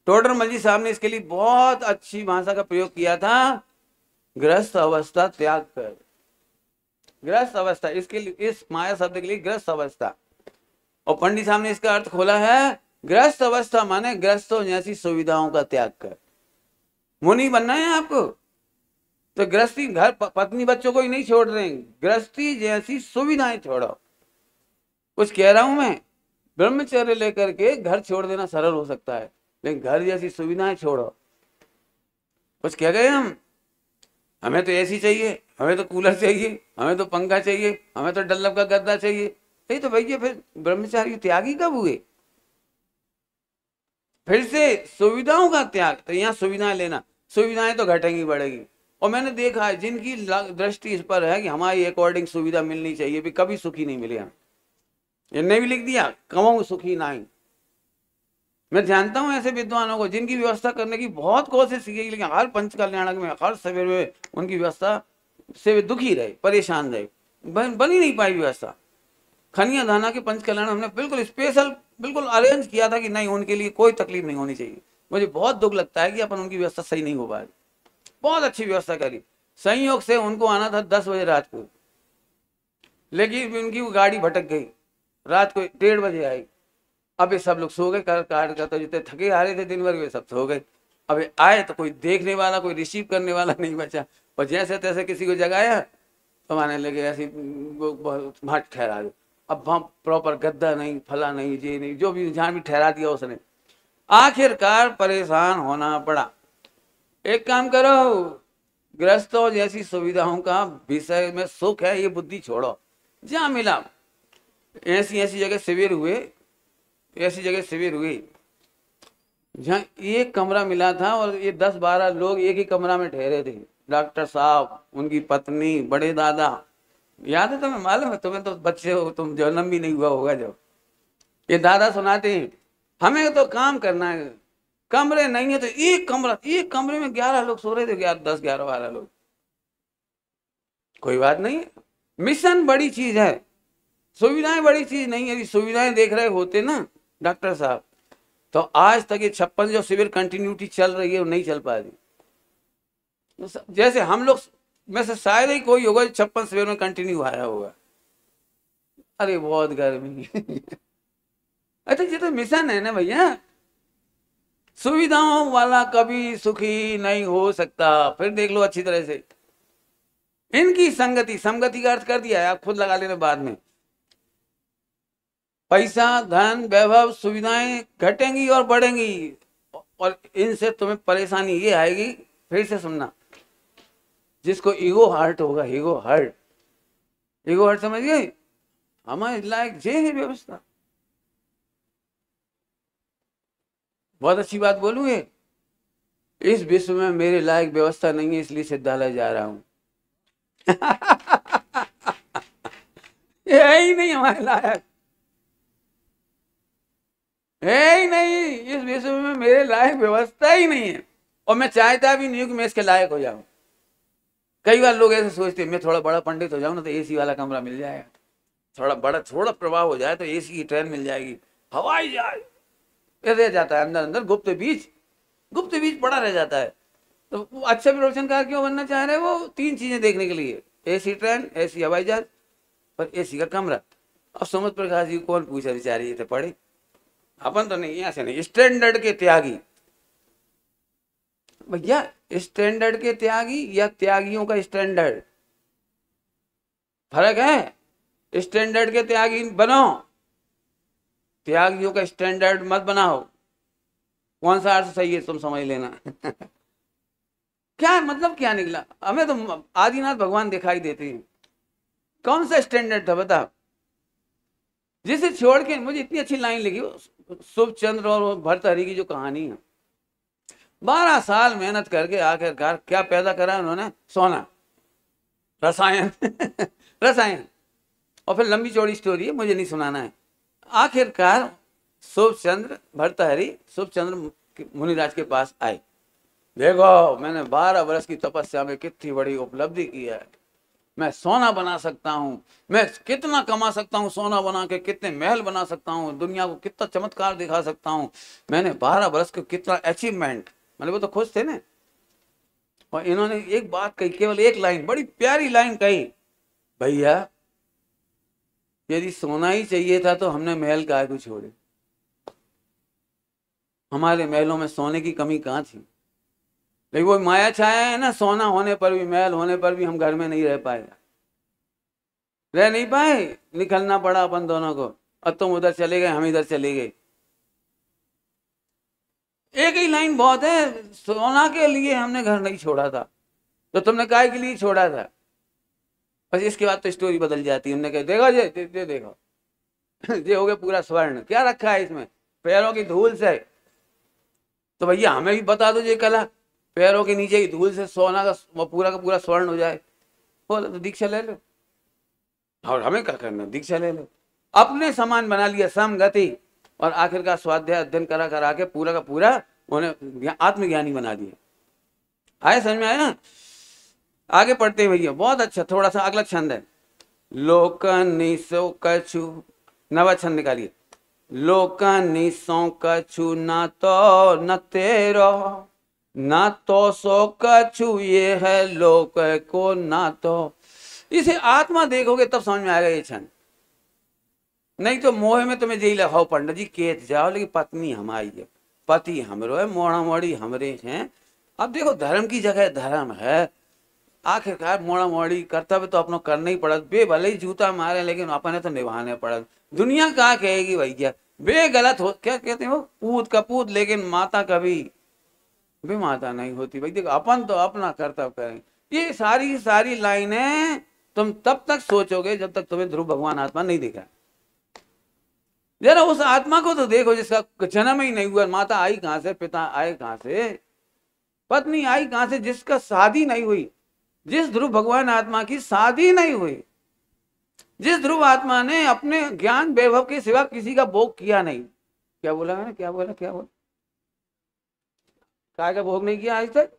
टोडर मलजी साहब ने इसके लिए बहुत अच्छी भाषा का प्रयोग किया था ग्रस्त अवस्था त्याग कर ग्रस्त अवस्था इसके लिए इस माया शब्द के लिए ग्रस्त अवस्था और पंडित साहब ने इसका अर्थ खोला है ग्रस्त अवस्था माने ग्रस्तों जैसी सुविधाओं का त्याग कर मुनि बनना है आपको तो गृहस्थी घर पत्नी बच्चों को ही नहीं छोड़ रहे गृहस्थी जैसी सुविधाएं छोड़ो कुछ कह रहा हूं मैं ब्रह्मचर्य लेकर के घर छोड़ देना सरल हो सकता है लेकिन घर जैसी सुविधाएं छोड़ो कुछ कह गए हम हमें तो एसी चाहिए हमें तो कूलर चाहिए हमें तो पंखा चाहिए हमें तो डल्लब का गद्दा चाहिए नहीं तो भैया फिर ब्रह्मचारी त्यागी कब हुए फिर से सुविधाओं का त्याग तो यहाँ सुविधाएं लेना सुविधाएं तो घटेंगी बढ़ेगी और मैंने देखा है जिनकी दृष्टि इस पर है कि हमारी अकॉर्डिंग सुविधा मिलनी चाहिए भी कभी सुखी नहीं मिले हमें भी लिख दिया कमाऊ सुखी ना मैं जानता हूं ऐसे विद्वानों को जिनकी व्यवस्था करने की बहुत कोशिश की लेकिन हर पंच कल्याणक में हर सवेर में उनकी व्यवस्था से वे दुखी रहे परेशान रहे बन, बनी नहीं पाई व्यवस्था खनिया धाना के पंच कल्याण हमने बिल्कुल स्पेशल बिल्कुल अरेंज किया था कि नहीं उनके लिए कोई तकलीफ नहीं होनी चाहिए मुझे बहुत दुख लगता है कि अपन उनकी व्यवस्था सही नहीं हो पाएगी बहुत अच्छी व्यवस्था करी संयोग से उनको आना था दस बजे रात को लेकिन उनकी वो गाड़ी भटक गई रात को डेढ़ बजे आई अब सब लोग सो गए कार्यकर्ता तो जितने थके आ रहे थे दिन भर वे सब सो गए अब आए तो कोई देखने वाला कोई रिसीव करने वाला नहीं बचा और जैसे तैसे किसी को जगाया तो माने लगे ऐसी भट ठहरा दो अब वहां प्रॉपर गद्दा नहीं फला नहीं ये नहीं जो भी जहाँ भी ठहरा दिया उसने आखिरकार परेशान होना पड़ा एक काम करो ग्रस्तों जैसी सुविधाओं का विषय में सुख है ये बुद्धि छोड़ो जहाँ मिला ऐसी ऐसी जगह शिविर हुए ऐसी जगह शिविर हुई जहाँ एक कमरा मिला था और ये दस बारह लोग एक ही कमरा में ठहरे थे डॉक्टर साहब उनकी पत्नी बड़े दादा याद है तुम्हें मालूम है तुम्हें तो बच्चे हो तुम जन्म भी नहीं हुआ होगा जब ये दादा सुनाते हैं हमें तो काम करना है कमरे नहीं है तो एक कमरा एक कमरे में ग्यारह लोग सो रहे थे ग्यारह दस ग्यारह बारह लोग कोई बात नहीं है मिशन बड़ी चीज है सुविधाएं बड़ी चीज नहीं है सुविधाएं देख रहे होते ना डॉक्टर साहब तो आज तक ये छप्पन जो शिविर कंटिन्यूटी चल रही है वो नहीं चल पा रही तो जैसे हम लोग में से शायद ही कोई होगा जो छप्पन शिविर में कंटिन्यू आया होगा अरे बहुत गर्मी अच्छा ये तो मिशन है ना भैया सुविधाओं वाला कभी सुखी नहीं हो सकता फिर देख लो अच्छी तरह से इनकी संगति संगति का अर्थ कर दिया है आप खुद लगा लेने बाद में पैसा धन वैभव सुविधाएं घटेंगी और बढ़ेंगी और इनसे तुम्हें परेशानी ये आएगी फिर से सुनना जिसको ईगो हार्ट होगा ईगो हार्ट ईगो हार्ट समझ गए हमारे लायक जे है व्यवस्था बहुत अच्छी बात बोलूंगे ये इस विश्व में मेरे लायक व्यवस्था नहीं है इसलिए सिद्धालय जा रहा हूं है ही नहीं हमारे लायक ही नहीं इस विश्व में मेरे लायक व्यवस्था ही नहीं है और मैं चाहता भी नहीं हूँ कि मैं इसके लायक हो जाऊं कई बार लोग ऐसे सोचते हैं मैं थोड़ा बड़ा पंडित हो जाऊं ना तो एसी वाला कमरा मिल जाएगा थोड़ा बड़ा थोड़ा प्रभाव हो जाए तो एसी की ट्रेन मिल जाएगी हवाई जहाज रह जाता है अंदर अंदर गुप्त बीज गुप्त बीज पड़ा रह जाता है तो अच्छे रोशनकार क्यों बनना चाह रहे हैं वो तीन चीजें देखने के लिए एसी ट्रेन एसी हवाई जहाज और एसी का कमरा अब सुमत प्रकाश जी कौन पूछा बेचारी थे तो पढ़े अपन तो नहीं ऐसे नहीं स्टैंडर्ड के त्यागी भैया स्टैंडर्ड के त्यागी या त्यागियों का स्टैंडर्ड फर्क है स्टैंडर्ड के त्यागी बनो त्यागियों का स्टैंडर्ड मत बनाओ कौन सा अर्थ सही है तुम समझ लेना क्या मतलब क्या निकला हमें तो आदिनाथ भगवान दिखाई देते हैं कौन सा स्टैंडर्ड था बता जिसे छोड़ के मुझे इतनी अच्छी लाइन लिखी शुभ चंद्र और भरतहरी की जो कहानी है बारह साल मेहनत करके आखिरकार क्या पैदा करा उन्होंने सोना रसायन रसायन और फिर लंबी चौड़ी स्टोरी है मुझे नहीं सुनाना है आखिरकार शुभ चंद्र भर्तहरि शुभ चंद्र मुनिराज के पास आए देखो मैंने बारह वर्ष की तपस्या में कितनी बड़ी उपलब्धि की है मैं सोना बना सकता हूँ मैं कितना कमा सकता हूँ सोना बना के कितने महल बना सकता हूँ दुनिया को कितना चमत्कार दिखा सकता हूँ मैंने बारह वर्ष को कितना अचीवमेंट मतलब वो तो खुश थे ना और इन्होंने एक बात कही केवल एक लाइन बड़ी प्यारी लाइन कही भैया यदि सोना ही चाहिए था तो हमने महल काय को छोड़े हमारे महलों में सोने की कमी कहाँ थी लेकिन वो माया छाया है ना सोना होने पर भी महल होने पर भी हम घर में नहीं रह पाए रह नहीं पाए निकलना पड़ा अपन दोनों को अब तुम उधर चले गए हम इधर चले गए एक ही लाइन बहुत है सोना के लिए हमने घर नहीं छोड़ा था तो तुमने काय के लिए छोड़ा था बस इसके बाद तो स्टोरी बदल जाती है हमने कहा देखो जे दे, दे, देखो ये हो गया पूरा स्वर्ण क्या रखा है इसमें पैरों की धूल से तो भैया हमें भी बता दो ये कला पैरों के नीचे की धूल से सोना का वो पूरा का पूरा स्वर्ण हो जाए बोलो तो दीक्षा ले लो और हमें क्या करना दीक्षा ले लो अपने सामान बना लिया सम गति और आखिर का स्वाध्याय अध्ययन करा करा के पूरा का पूरा उन्हें आत्मज्ञानी बना दिया आए समझ में आया ना आगे पढ़ते हैं भैया बहुत अच्छा थोड़ा सा अगला छंद है लोकनी सो कछु नवा छंद निकालिए लोकनी सो कछु ना तो न तेरो ना तो सो कछु ये है लोक को ना तो इसे आत्मा देखोगे तब समझ में आएगा ये छंद नहीं तो मोह में तुम्हें जी लगाओ पंडित जी केत जाओ लेकिन पत्नी हमारी है पति हमरो है मोड़ा मोड़ी हमरे हैं अब देखो धर्म की जगह धर्म है आखिरकार मोड़ा मोड़ी कर्तव्य तो अपनों करना ही पड़ा बे भले ही जूता मारे लेकिन अपने तो निभाने पड़ा दुनिया कहा कहेगी भैया बे गलत हो क्या कहते हैं वो पूत का पूत लेकिन माता कभी भी माता नहीं होती भाई देखो अपन तो अपना कर्तव्य करें ये सारी सारी लाइनें तुम तब तक सोचोगे जब तक तुम्हें ध्रुव भगवान आत्मा नहीं दिखा जरा उस आत्मा को तो देखो जिसका जन्म ही नहीं हुआ माता आई कहां से पिता आए कहां से पत्नी आई कहां से जिसका शादी नहीं हुई जिस ध्रुव भगवान आत्मा की शादी नहीं हुई जिस ध्रुव आत्मा ने अपने ज्ञान वैभव के सिवा किसी का भोग किया नहीं क्या बोला मैंने क्या बोला क्या बोला काय का भोग नहीं किया आज तक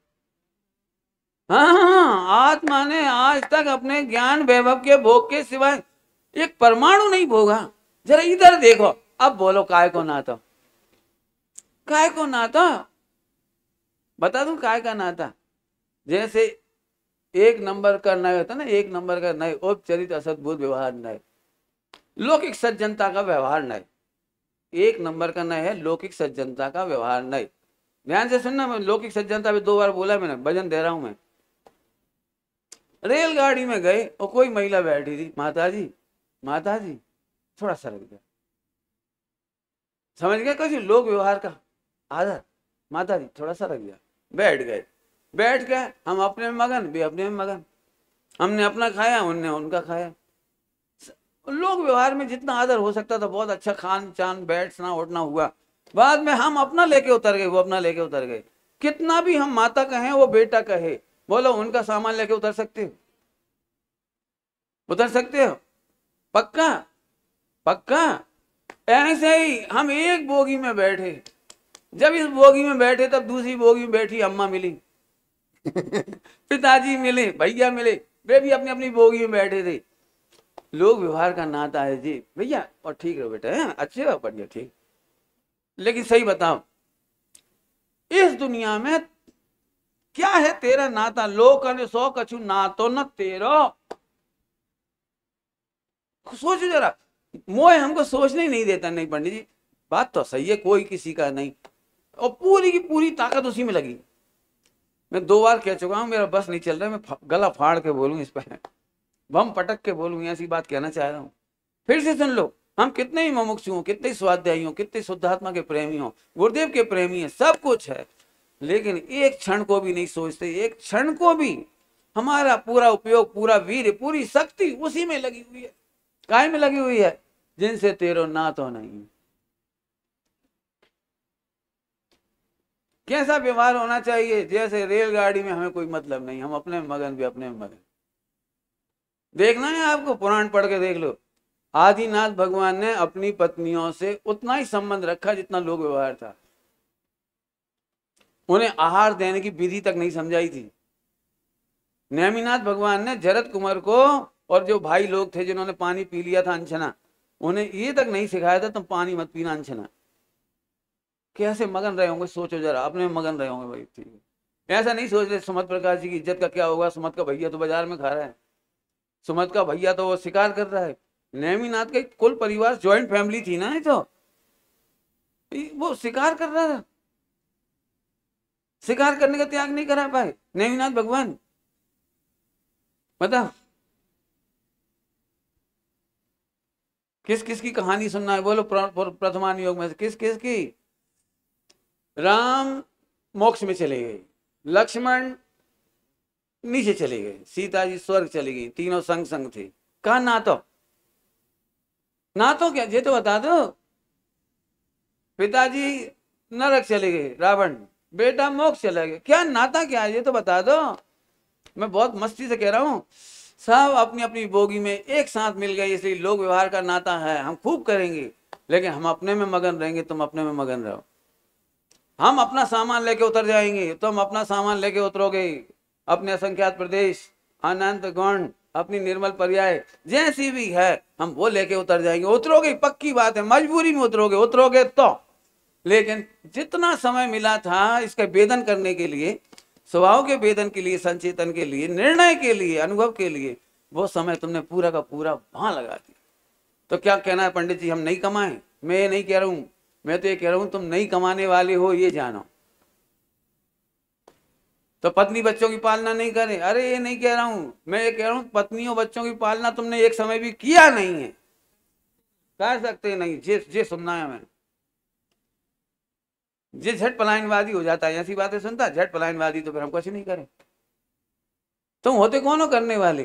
हाँ हाँ, हाँ आत्मा ने आज तक अपने ज्ञान वैभव के भोग के सिवाय एक परमाणु नहीं भोगा जरा इधर देखो अब बोलो काय को नाता काय को नाता बता दू काय का नाता जैसे एक नंबर का न्याय होता ना एक नंबर का न्याय औपचरित असदूत व्यवहार न्याय लौकिक सज्जनता का व्यवहार न्याय एक नंबर का न्याय है लौकिक सज्जनता का व्यवहार न्याय ध्यान से सुनना मैं लौकिक सज्जनता भी दो बार बोला मैंने भजन दे रहा हूं मैं रेलगाड़ी में गए और कोई महिला बैठी थी माता जी माता जी थोड़ा सरक गया समझ गया कैसे लोक व्यवहार का आदर माता जी थोड़ा सरक गया बैठ गए बैठ गए हम अपने में मगन भी अपने में मगन हमने अपना खाया उनने उनका खाया लोग व्यवहार में जितना आदर हो सकता था बहुत अच्छा खान चान बैठना उठना हुआ बाद में हम अपना लेके उतर गए वो अपना लेके उतर गए कितना भी हम माता कहें वो बेटा कहे बोलो उनका सामान लेके उतर सकते हो उतर सकते हो पक्का पक्का ऐसे ही हम एक बोगी में बैठे जब इस बोगी में बैठे तब दूसरी बोगी में बैठी अम्मा मिली पिताजी मिले भैया मिले वे भी अपनी अपनी बोगी में बैठे थे लोग व्यवहार का नाता है जी भैया और ठीक रहो बेटा है अच्छे हो बढ़िया ठीक लेकिन सही बताओ इस दुनिया में क्या है तेरा नाता लोग अने सौ कछु ना तो न तेरो सोचो जरा मोह हमको सोचने ही नहीं देता नहीं पंडित जी बात तो सही है कोई किसी का नहीं और पूरी की पूरी ताकत उसी में लगी मैं दो बार कह चुका हूँ मेरा बस नहीं चल रहा है मैं गला फाड़ के बोलूँ इस पर बम पटक के बोलूँ ऐसी बात कहना चाह रहा हूँ फिर से सुन लो हम कितने ही मुमुक्ष हों कितने स्वाध्यायी हों कितने शुद्धात्मा के प्रेमी हों गुरुदेव के प्रेमी हैं सब कुछ है लेकिन एक क्षण को भी नहीं सोचते एक क्षण को भी हमारा पूरा उपयोग पूरा वीर पूरी शक्ति उसी में लगी हुई है काय में लगी हुई है जिनसे तेरो ना तो नहीं कैसा व्यवहार होना चाहिए जैसे रेलगाड़ी में हमें कोई मतलब नहीं हम अपने मगन भी अपने मगन देखना है आपको पुराण पढ़ के देख लो आदिनाथ भगवान ने अपनी पत्नियों से उतना ही संबंध रखा जितना लोग व्यवहार था उन्हें आहार देने की विधि तक नहीं समझाई थी नैमीनाथ भगवान ने जरत कुमार को और जो भाई लोग थे जिन्होंने पानी पी लिया था अंशना उन्हें ये तक नहीं सिखाया था तुम पानी मत पीना अंशना कैसे मगन रहे होंगे सोचो जरा अपने मगन रहे होंगे भाई ठीक है ऐसा नहीं सोच रहे सुमत प्रकाश जी की इज्जत का क्या होगा सुमत का भैया तो बाजार में खा रहा है सुमत का भैया तो वो शिकार कर रहा है नाथ का कुल परिवार ज्वाइंट फैमिली थी ना ये तो वो शिकार कर रहा था शिकार करने का त्याग नहीं करा पाए नाथ भगवान बता किस किस की कहानी सुनना है बोलो प्रथमानुयोग में किस किस की राम मोक्ष में चले गए लक्ष्मण नीचे चले गए सीता जी स्वर्ग चली गई तीनों संग संग थे कहा ना तो ना तो क्या ये तो बता दो पिताजी नरक चले गए रावण बेटा मोक्ष चले गए क्या नाता क्या ये तो बता दो मैं बहुत मस्ती से कह रहा हूं सब अपनी अपनी बोगी में एक साथ मिल गए इसलिए लोग व्यवहार का नाता है हम खूब करेंगे लेकिन हम अपने में मगन रहेंगे तुम अपने में मगन रहो हम अपना सामान लेके उतर जाएंगे तुम तो अपना सामान लेके उतरोगे अपने असंख्यात प्रदेश अनंत गण अपनी निर्मल पर्याय जैसी भी है हम वो लेके उतर जाएंगे उतरोगे पक्की बात है मजबूरी में उतरोगे उतरोगे तो लेकिन जितना समय मिला था इसके वेदन करने के लिए स्वभाव के वेदन के लिए संचेतन के लिए निर्णय के लिए अनुभव के लिए वो समय तुमने पूरा का पूरा वहां लगा दिया तो क्या कहना है पंडित जी हम नहीं कमाए मैं ये नहीं कह रहा हूँ मैं तो ये कह रहा हूं तुम नहीं कमाने वाले हो ये जानो तो पत्नी बच्चों की पालना नहीं करें अरे ये नहीं कह रहा हूं मैं ये कह रहा हूं पत्नियों बच्चों की पालना तुमने एक समय भी किया नहीं है कर सकते नहीं जे जे सुनना है मैंने जे झट पलायनवादी हो जाता है ऐसी बातें सुनता झट पलायनवादी तो फिर हम कुछ नहीं करें तुम होते कौन हो करने वाले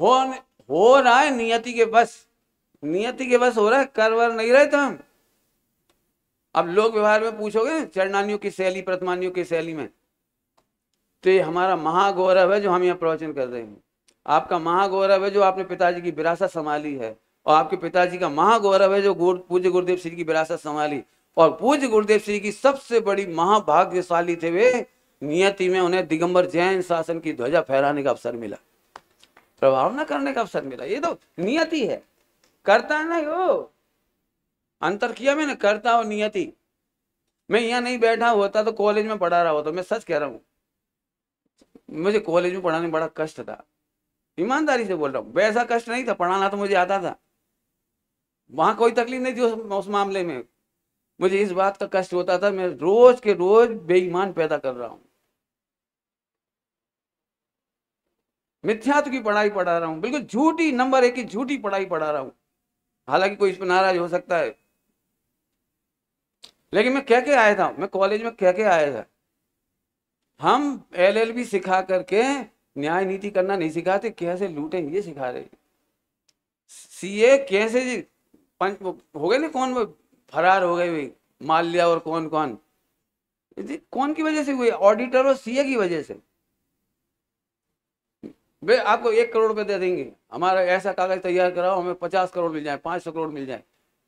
हो हो रहा है नियति के बस नियति के बस हो रहा है कर वर नहीं रहे तो हम अब लोग व्यवहार में पूछोगे चरणानियों की शैली प्रतिमानियों की शैली में तो ये हमारा महागौरव है जो हम यहाँ प्रवचन कर रहे हैं आपका महागौरव है जो आपने पिताजी की विरासत संभाली है और आपके पिताजी का महागौरव है जो गुर, पूज्य गुरुदेव श्री की विरासत संभाली और पूज्य गुरुदेव श्री की सबसे बड़ी महाभाग्यशाली थे वे नियति में उन्हें दिगंबर जैन शासन की ध्वजा फहराने का अवसर मिला प्रभावना करने का अवसर मिला ये तो नियति है करता ना यो अंतर किया मैंने करता और नियति मैं यहाँ नहीं बैठा होता तो कॉलेज में पढ़ा रहा होता मैं सच कह रहा हूँ मुझे कॉलेज में पढ़ाने में बड़ा कष्ट था ईमानदारी से बोल रहा हूँ वैसा कष्ट नहीं था पढ़ाना तो मुझे आता था वहां कोई तकलीफ नहीं थी उस, उस मामले में मुझे इस बात का कष्ट होता था मैं रोज के रोज बेईमान पैदा कर रहा हूँ मिथ्यात्व तो की पढ़ाई पढ़ा रहा हूँ बिल्कुल झूठी नंबर एक की झूठी पढ़ाई पढ़ा रहा हूँ हालांकि कोई इस पर नाराज हो सकता है लेकिन मैं क्या क्या आया था मैं कॉलेज में क्या क्या आया था हम एलएलबी सिखा करके न्याय नीति करना नहीं सिखाते कैसे लूटे ये सिखा रहे सीए कैसे जी पंच हो गए ना कौन फरार हो गए भाई माल्या और कौन कौन कौन की वजह से हुए ऑडिटर और सीए की वजह से वे आपको एक करोड़ रुपये दे देंगे हमारा ऐसा कागज तैयार कराओ हमें पचास करोड़ मिल जाए पाँच सौ करोड़ मिल जाए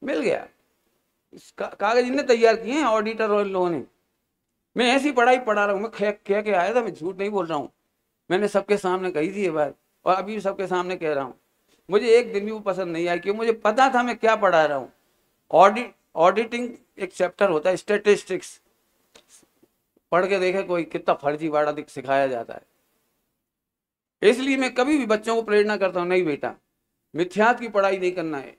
मिल गया का, कागज इनने तैयार किए हैं ऑडिटर और लोगों ने मैं ऐसी पढ़ाई पढ़ा रहा हूँ मैं कह कह के आया था मैं झूठ नहीं बोल रहा हूँ मैंने सबके सामने कही थी ये बात और अभी भी सबके सामने कह रहा हूँ मुझे एक दिन भी वो पसंद नहीं आया क्यों मुझे पता था मैं क्या पढ़ा रहा हूँ ऑडिट ऑडिटिंग एक चैप्टर होता है स्टेटिस्टिक्स पढ़ के देखे कोई कितना फर्जीवाड़ा सिखाया जाता है इसलिए मैं कभी भी बच्चों को प्रेरणा करता हूँ नहीं बेटा मिथ्यात की पढ़ाई नहीं करना है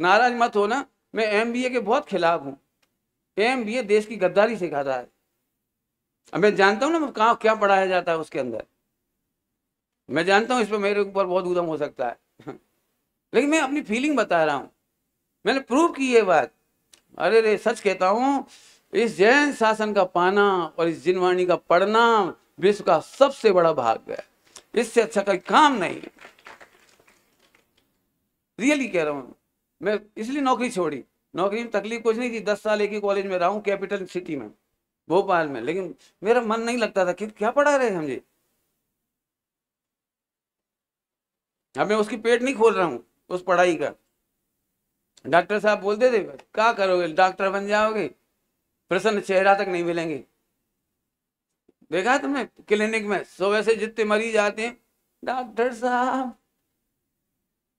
नाराज मत हो ना मैं एम के बहुत खिलाफ हूँ एम देश की गद्दारी सिखा रहा है अब मैं जानता हूँ ना कहाँ क्या पढ़ाया जाता है उसके अंदर मैं जानता हूँ इस पर मेरे ऊपर बहुत उदम हो सकता है लेकिन मैं अपनी फीलिंग बता रहा हूँ मैंने प्रूव की ये बात अरे रे सच कहता हूँ इस जैन शासन का पाना और इस जिनवाणी का पढ़ना विश्व का सबसे बड़ा भाग है इससे अच्छा कोई काम नहीं रियली कह रहा हूं मैं इसलिए नौकरी छोड़ी नौकरी में तकलीफ कुछ नहीं थी दस साल एक ही कॉलेज में रहा हूँ कैपिटल सिटी में भोपाल में लेकिन मेरा मन नहीं लगता था कि क्या पढ़ा रहे हम जी अब मैं उसकी पेट नहीं खोल रहा हूँ उस पढ़ाई का डॉक्टर साहब बोलते थे क्या करोगे डॉक्टर बन जाओगे प्रसन्न चेहरा तक नहीं मिलेंगे देखा तुमने क्लिनिक में सुबह से जितने मरीज आते हैं डॉक्टर साहब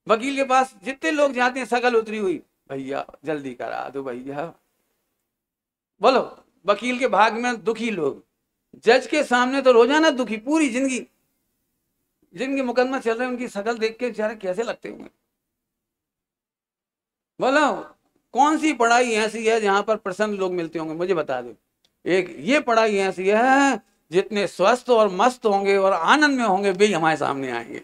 वकील के पास जितने लोग जाते हैं सकल उतरी हुई भैया जल्दी करा दो भैया बोलो वकील के भाग में दुखी लोग जज के सामने तो रोजाना दुखी पूरी जिंदगी जिनके मुकदमा चल रहे हैं उनकी सकल देख के बेचारे कैसे लगते होंगे बोलो कौन सी पढ़ाई ऐसी है जहां पर प्रसन्न लोग मिलते होंगे मुझे बता दो एक ये पढ़ाई ऐसी है जितने स्वस्थ और मस्त होंगे और आनंद में होंगे वे हमारे सामने आएंगे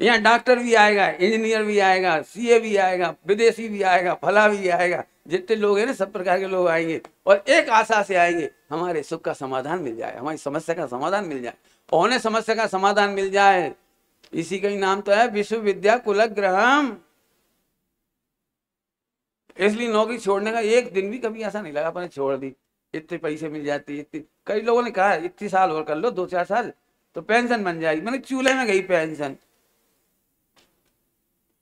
यहाँ डॉक्टर भी आएगा इंजीनियर भी आएगा सीए भी आएगा विदेशी भी आएगा फला भी आएगा जितने लोग हैं ना सब प्रकार के लोग आएंगे और एक आशा से आएंगे हमारे सुख का समाधान मिल जाए हमारी समस्या का समाधान मिल जाए और उन्हें समस्या का समाधान मिल जाए इसी का ही नाम तो है विश्वविद्या कुल ग्रहम इसलिए नौकरी छोड़ने का एक दिन भी कभी ऐसा नहीं लगा अपने छोड़ दी इतने पैसे मिल जाते इतने कई लोगों ने कहा इतने साल और कर लो दो चार साल तो पेंशन बन जाएगी मैंने चूल्हे में गई पेंशन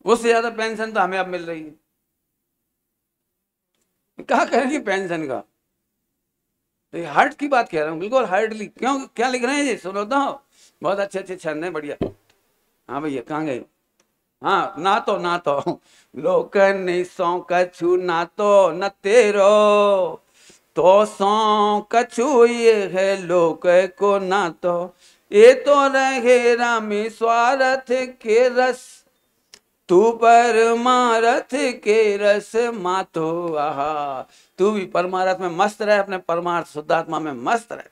उससे ज्यादा पेंशन तो हमें अब मिल रही है कहा करेंगे पेंशन का तो हार्ट की बात कह रहा हूँ बिल्कुल हार्डली क्यों क्या लिख रहे हैं जी सुनो तो बहुत अच्छे अच्छे छंद हैं बढ़िया हाँ भैया कहाँ गए हाँ ना तो ना तो लोकन सौ कछु ना तो न तेरो तो सौ कछु ये है लोक को ना तो ये तो रहे रामी स्वार्थ के रस तू परमारथ के रस मातो आहा तू भी परमारथ में मस्त रहे अपने परमार्थ शुद्धात्मा में मस्त रहे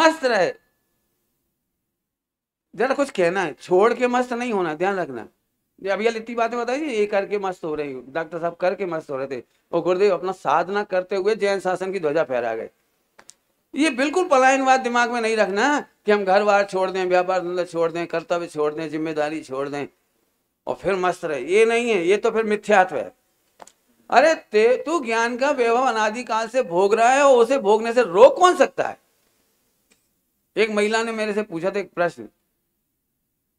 मस्त रहे जरा कुछ कहना है छोड़ के मस्त नहीं होना ध्यान रखना है ये अभी इतनी बातें बताई ये करके मस्त हो रही डॉक्टर साहब करके मस्त हो रहे थे और गुरुदेव अपना साधना करते हुए जैन शासन की ध्वजा फहरा गए ये बिल्कुल पलायनवाद दिमाग में नहीं रखना कि हम घर बार छोड़ दें व्यापार धंधा छोड़ दें कर्तव्य छोड़ दें जिम्मेदारी छोड़ दें और फिर मस्त रहे ये नहीं है ये तो फिर मिथ्यात्व है अरे ते तू ज्ञान का वैभव अनादिकाल से भोग रहा है और उसे भोगने से रोक कौन सकता है एक महिला ने मेरे से पूछा था एक प्रश्न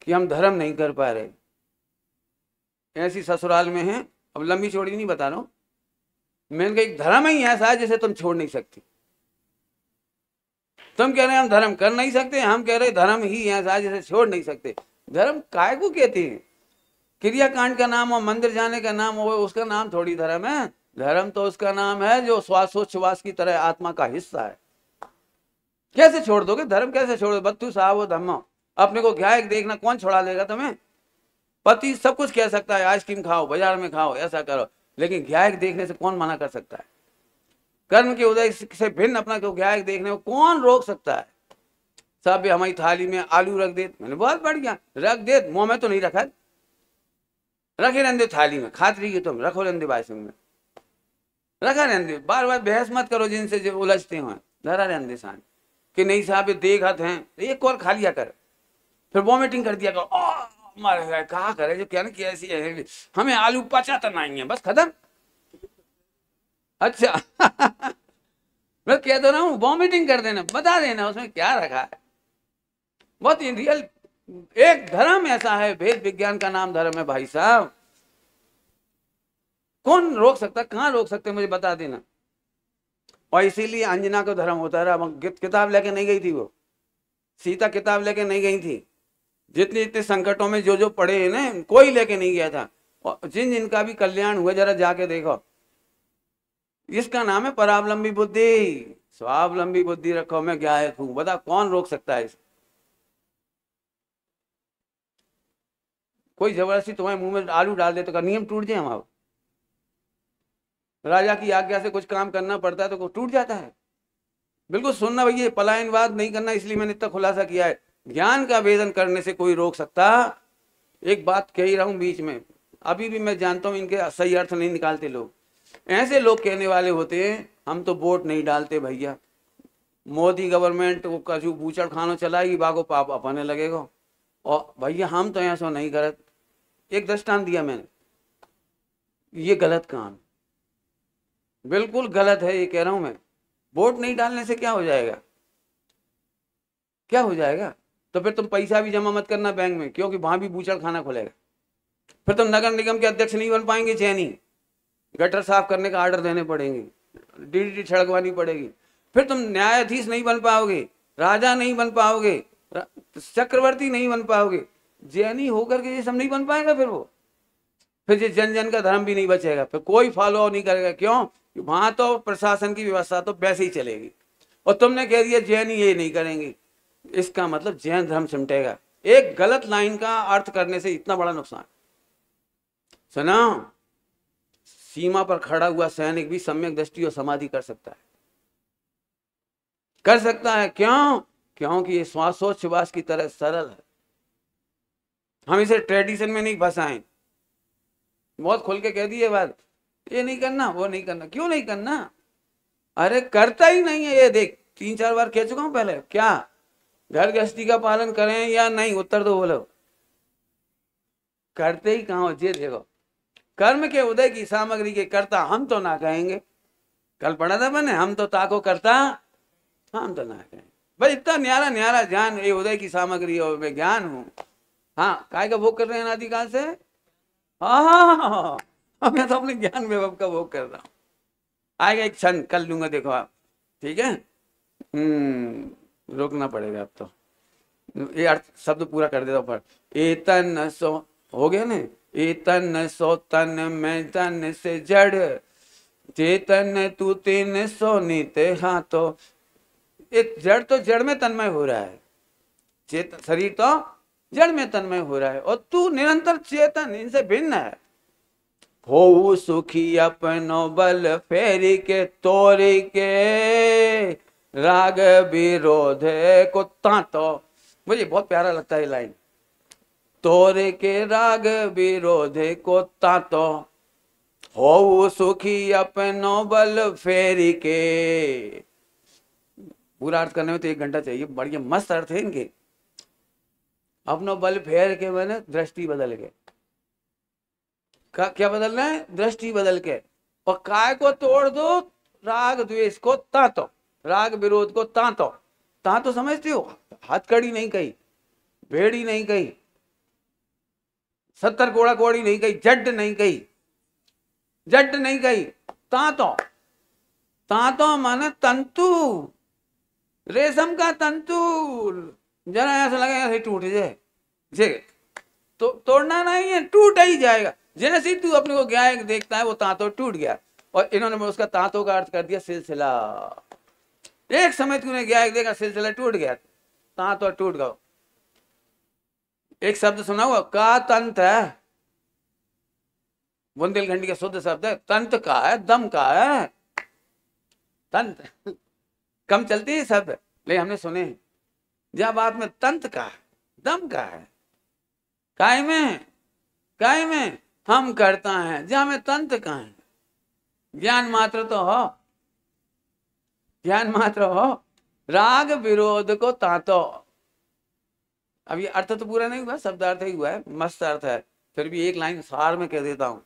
कि हम धर्म नहीं कर पा रहे ऐसी ससुराल में है अब लंबी चौड़ी नहीं बता रहा हूं मैंने कहा एक धर्म ही ऐसा है जिसे तुम छोड़ नहीं सकती तुम कह रहे हम धर्म कर नहीं सकते हम कह रहे धर्म ही ऐसा है जिसे छोड़ नहीं सकते धर्म काय को कहते हैं क्रियाकांड का नाम और मंदिर जाने का नाम हो उसका नाम थोड़ी धर्म है धर्म तो उसका नाम है जो श्वासोच्छ्वास की तरह आत्मा का हिस्सा है कैसे छोड़ दोगे धर्म कैसे छोड़ दो बत्तू साहब वो अपने को क्या देखना कौन छोड़ा देगा तुम्हें पति सब कुछ कह सकता है आइसक्रीम खाओ बाजार में खाओ ऐसा करो लेकिन ग्यायक देखने से कौन मना कर सकता है कर्म के उदय से भिन्न अपना को ग्यायक देखने को कौन रोक सकता है सब हमारी थाली में आलू रख दे मैंने बहुत बढ़ गया रख दे मुंह में तो नहीं रखा रखे रहने थाली में खात रही तुम रखो रहने बाथरूम में रखा रहने बार बार बहस मत करो जिनसे जो उलझते हो धरा रहने सान कि नहीं साहब ये देख हाथ हैं एक और खा लिया कर फिर वॉमिटिंग कर दिया करो मर है कहा करे जो क्या ना कि ऐसी है हमें आलू पचा तो नहीं है बस खत्म अच्छा मैं कह दो तो रहा हूँ वॉमिटिंग कर देना बता देना उसमें क्या रखा है बहुत ही रियल एक धर्म ऐसा है भेद विज्ञान का नाम धर्म है भाई साहब कौन रोक सकता कहाँ रोक सकते मुझे बता देना और इसीलिए अंजना को धर्म होता रहा किताब लेके नहीं गई थी वो सीता किताब लेके नहीं गई थी जितने जितने संकटों में जो जो पड़े हैं ना कोई लेके नहीं गया था जिन जिनका भी कल्याण हुआ जरा जाके देखो इसका नाम है परावलंबी बुद्धि स्वावलंबी बुद्धि रखो मैं गायक हूं बता कौन रोक सकता है इस कोई जबरदस्ती तुम्हारे मुंह में आलू डाल दे तो का नियम टूट जाए हमारा राजा की आज्ञा से कुछ काम करना पड़ता है तो टूट जाता है बिल्कुल सुनना भैया पलायनवाद नहीं करना इसलिए मैंने इतना खुलासा किया है ज्ञान का वेदन करने से कोई रोक सकता एक बात कह ही रहा हूं बीच में अभी भी मैं जानता हूं इनके सही अर्थ नहीं निकालते लोग ऐसे लोग कहने वाले होते हैं हम तो वोट नहीं डालते भैया मोदी गवर्नमेंट वो कजू बूचड़ खानो चलाएगी बागो पाप अपने लगेगा और भैया हम तो ऐसा नहीं गलत एक दृष्टान दिया मैंने ये गलत काम बिल्कुल गलत है ये कह रहा हूं मैं वोट नहीं डालने से क्या हो जाएगा क्या हो जाएगा तो फिर तुम पैसा भी जमा मत करना बैंक में क्योंकि वहां भी बूचड़ खाना खुलेगा फिर तुम नगर निगम के अध्यक्ष नहीं बन पाएंगे चैनी गटर साफ करने का ऑर्डर देने पड़ेंगे डी छड़कवानी पड़ेगी फिर तुम न्यायाधीश नहीं बन पाओगे राजा नहीं बन पाओगे चक्रवर्ती नहीं बन पाओगे जैनी होकर के ये सब नहीं बन पाएगा फिर वो फिर ये जन जन का धर्म भी नहीं बचेगा फिर कोई फॉलो नहीं करेगा क्यों वहां तो प्रशासन की व्यवस्था तो वैसे ही चलेगी और तुमने कह दिया जैनी ये नहीं करेंगे इसका मतलब जैन धर्म सिमटेगा एक गलत लाइन का अर्थ करने से इतना बड़ा नुकसान सुना सीमा पर खड़ा हुआ सैनिक भी सम्यक दृष्टि और समाधि कर सकता है कर सकता है क्यों क्योंकि ये श्वासोच्छ्वास की तरह सरल है हम इसे ट्रेडिशन में नहीं फंसाए बहुत खुल के कह दिए बात ये नहीं करना वो नहीं करना क्यों नहीं करना अरे करता ही नहीं है ये देख तीन चार बार कह चुका हूं पहले क्या घर गृहस्थी का पालन करें या नहीं उत्तर दो बोलो करते ही कहा जे देखो कर्म के उदय की सामग्री के कर्ता हम तो ना कहेंगे कल पढ़ा था मैंने हम तो ताको करता हम तो ना कहेंगे भाई इतना न्यारा न्यारा ज्ञान ये उदय की सामग्री और मैं ज्ञान हूँ हाँ काय का भोग कर रहे हैं अनाधिकाल से हाँ, हाँ, हाँ, हाँ मैं तो अपने ज्ञान बब का भोग कर रहा हूँ आएगा एक क्षण कर लूंगा देखो आप ठीक है हम्म। रोकना पड़ेगा अब तो ये अर्थ शब्द पूरा कर देता पर तन सो हो गया ना तन सो तन मैं तन से जड़ चेतन तू तीन सो नीते हाँ तो ये जड़ तो जड़ में तन्मय हो रहा है चेतन शरीर तो जड़ में तन्मय हो रहा है और तू निरंतर चेतन इनसे भिन्न है हो सुखी अपनो बल फेरी के तोरी के राग विरोध कुत्ता तो मुझे बहुत प्यारा लगता है लाइन तोरे के राग विरोध कुत्ता तो हो सुखी अपनो बल फेरी के पूरा अर्थ करने में तो एक घंटा चाहिए बढ़िया मस्त अर्थ है इनके अपनो बल फेर के मैंने दृष्टि बदल के क्या बदलना है दृष्टि बदल के और काय को तोड़ दो राग द्वेष को ता तो राग विरोध को तांतो तांतो समझते हो हथकड़ी नहीं कही भेड़ी नहीं कही सत्तर कोड़ा कोड़ी नहीं कही जड नहीं कही जड नहीं कही तांतो तांतो माना तंतु रेशम का तंतु जरा ऐसा लगे ऐसे टूट जाए जे तो तोड़ना नहीं है टूट ही जाएगा जैसे तू अपने को एक देखता है वो तांतो टूट गया और इन्होंने उसका तांतों का अर्थ कर दिया सिलसिला एक समय तूने गया एक देखा सिलसिला टूट गया ता तो टूट गो एक शब्द सुना हुआ का तंत है बुंदेलखंडी का शुद्ध शब्द है तंत का है दम का है तंत कम चलती है शब्द लेकिन हमने सुने जहां बात में तंत का है दम का है काय में काय में हम करता है जहां में तंत का है ज्ञान मात्र तो हो ध्यान मात्र हो राग विरोध को तांतो अब ये अर्थ तो पूरा नहीं हुआ शब्द अर्थ ही हुआ है मस्त अर्थ है फिर भी एक लाइन सार में कह देता हूं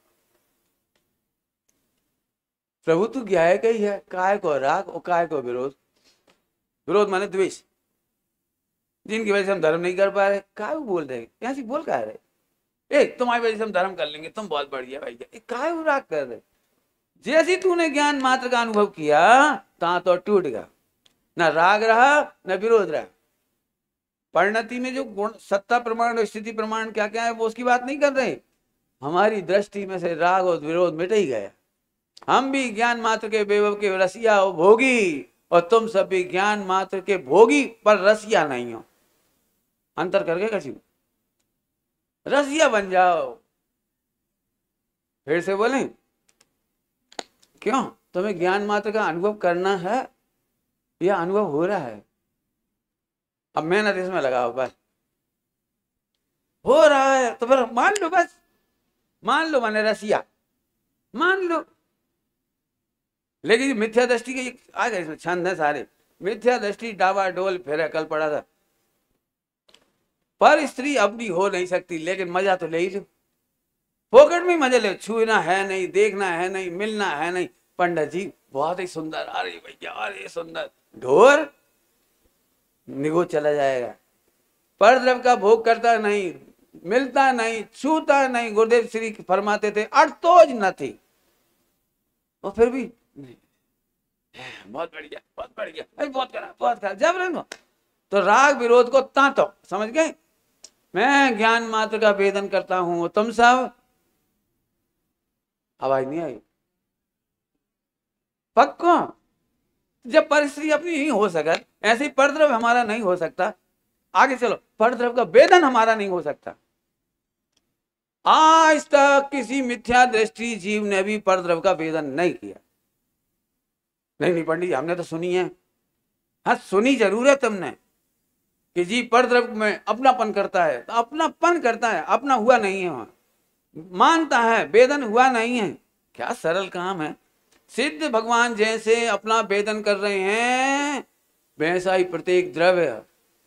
प्रभु तो ज्ञाय का ही है काय को राग और काय को विरोध विरोध माने द्वेष जिनकी वजह से हम धर्म नहीं कर पा रहे काय वो बोल रहे यहां से बोल कह रहे ए तुम्हारी वजह से हम धर्म कर लेंगे तुम बहुत बढ़िया भाई काय राग कर रहे जैसी तूने ज्ञान मात्र का अनुभव किया ता तो टूट गया ना राग रहा ना विरोध रहा परिणति में जो गुण सत्ता प्रमाण और स्थिति प्रमाण क्या क्या है वो उसकी बात नहीं कर रहे हमारी दृष्टि में से राग और विरोध मिट ही गया हम भी ज्ञान मात्र के बेवब के रसिया हो भोगी और तुम सब भी ज्ञान मात्र के भोगी पर रसिया नहीं हो अंतर करके कसी रसिया बन जाओ फिर से बोलें क्यों तुम्हें ज्ञान मात्र का अनुभव करना है या अनुभव हो रहा है अब मेहनत इसमें हो बस हो रहा है तो फिर मान लो बस मान लो मैंने रसिया मान लो लेकिन मिथ्या दृष्टि के आ गए इसमें छंद है सारे मिथ्या दृष्टि डाबा डोल फेरा कल पड़ा था पर स्त्री अपनी हो नहीं सकती लेकिन मजा तो ले ही लो फोकट में मजे ले छूना है नहीं देखना है नहीं मिलना है नहीं पंडित जी बहुत ही सुंदर अरे भैया अरे सुंदर ढोर निगो चला जाएगा परद्रव का भोग करता नहीं मिलता नहीं छूता नहीं गुरुदेव श्री फरमाते थे अड़तोज न थी और फिर भी बहुत बढ़िया बहुत बढ़िया बहुत करा बहुत करा जब रंग तो राग विरोध को तांतो समझ गए मैं ज्ञान मात्र का वेदन करता हूँ तुम सब आवाज नहीं आई पक्का जब परिस्थिति अपनी नहीं हो सकत ऐसे परद्रव हमारा नहीं हो सकता आगे चलो परद्रव का वेदन हमारा नहीं हो सकता आज तक किसी मिथ्या दृष्टि जीव ने भी परद्रव का वेदन नहीं किया नहीं नहीं पंडित हमने तो सुनी है हाँ सुनी जरूर है तुमने कि जी परद्रव में अपनापन करता है तो अपनापन करता है अपना हुआ नहीं है वहां मानता है वेदन हुआ नहीं है क्या सरल काम है सिद्ध भगवान जैसे अपना वेदन कर रहे हैं वैसा ही प्रत्येक द्रव्य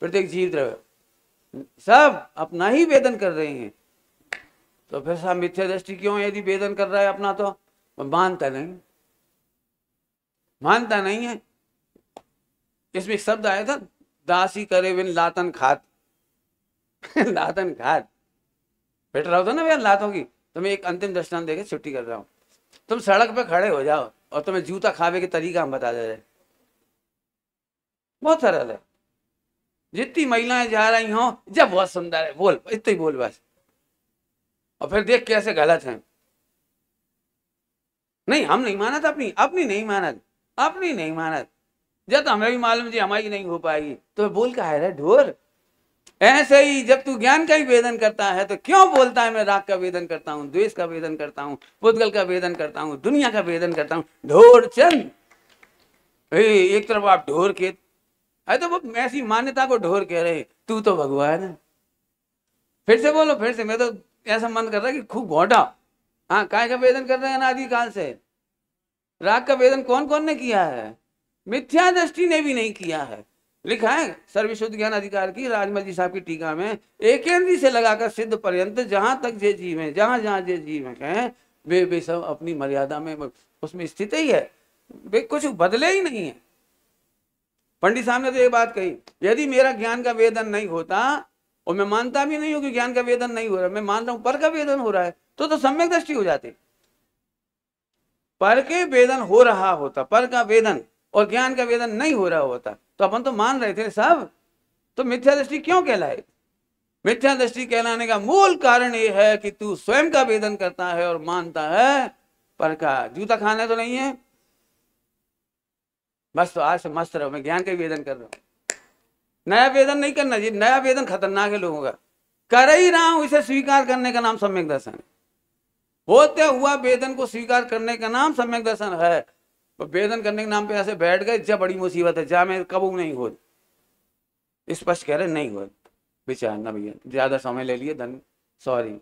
प्रत्येक जीव द्रव्य सब अपना ही वेदन कर रहे हैं तो फिर सब मिथ्या दृष्टि क्यों यदि वेदन कर रहा है अपना तो मानता नहीं मानता नहीं है इसमें एक शब्द आया था दासी करे बिन लातन खात लातन खात बैठ रहो तो ना भैया लात होगी तुम्हें तो एक अंतिम दर्शन देकर छुट्टी कर रहा हूँ तुम सड़क पे खड़े हो जाओ और तुम्हें जूता खावे के तरीका हम बता दे रहे बहुत सरल है जितनी महिलाएं जा रही हों जब बहुत सुंदर है बोल इतना ही बोल बस और फिर देख कैसे गलत है नहीं हम नहीं माना था अपनी अपनी नहीं माना अपनी नहीं माना जब तो हमें भी मालूम जी हमारी नहीं हो पाएगी तो बोल का है ढोर ऐसे ही जब तू ज्ञान का ही वेदन करता है तो क्यों बोलता है मैं राग का वेदन करता हूँ द्वेष का वेदन करता हूँ पुतगल का वेदन करता हूँ दुनिया का वेदन करता हूँ ढोर चंद एक तरफ आप ढोर के अरे तो वो ऐसी मान्यता को ढोर कह रहे तू तो भगवान है फिर से बोलो फिर से मैं तो ऐसा मन कर रहा कि खूब घोटा हाँ काय का वेदन कर रहे हैं अनादि काल से राग का वेदन कौन कौन ने किया है मिथ्या दृष्टि ने भी नहीं किया है लिखा है सर्वशुद्ध ज्ञान अधिकार की राजमल जी साहब की टीका में एक से लगाकर सिद्ध पर्यंत जहां तक जे जीव है जहां जहां जे जीव है वे वे सब अपनी मर्यादा में उसमें स्थित ही है वे कुछ बदले ही नहीं है पंडित साहब ने तो ये बात कही यदि मेरा ज्ञान का वेदन नहीं होता और मैं मानता भी नहीं हूं कि ज्ञान का वेदन नहीं हो रहा मैं मान रहा हूं पर का वेदन हो रहा है तो तो सम्यक दृष्टि हो जाती पर के वेदन हो रहा होता पर का वेदन और ज्ञान का वेदन नहीं हो रहा होता तो अपन तो मान रहे थे सब तो मिथ्या दृष्टि क्यों कहलाए मिथ्या दृष्टि कहलाने का मूल कारण यह है कि तू स्वयं का वेदन करता है और मानता है पर का जूता खाना तो नहीं है बस तो आज से मस्त रहो मैं ज्ञान का वेदन कर रहा हूं नया वेदन नहीं करना जी नया वेदन खतरनाक है लोगों का कर ही रहा हूं इसे स्वीकार करने का नाम सम्यक दर्शन होते हुआ वेदन को स्वीकार करने का नाम सम्यक दर्शन है पर वेदन करने के नाम पे ऐसे बैठ गए जब बड़ी मुसीबत है जा मैं कबू नहीं हो स्पष्ट कह रहे नहीं हो विचार ना भैया ज्यादा समय ले लिए धन सॉरी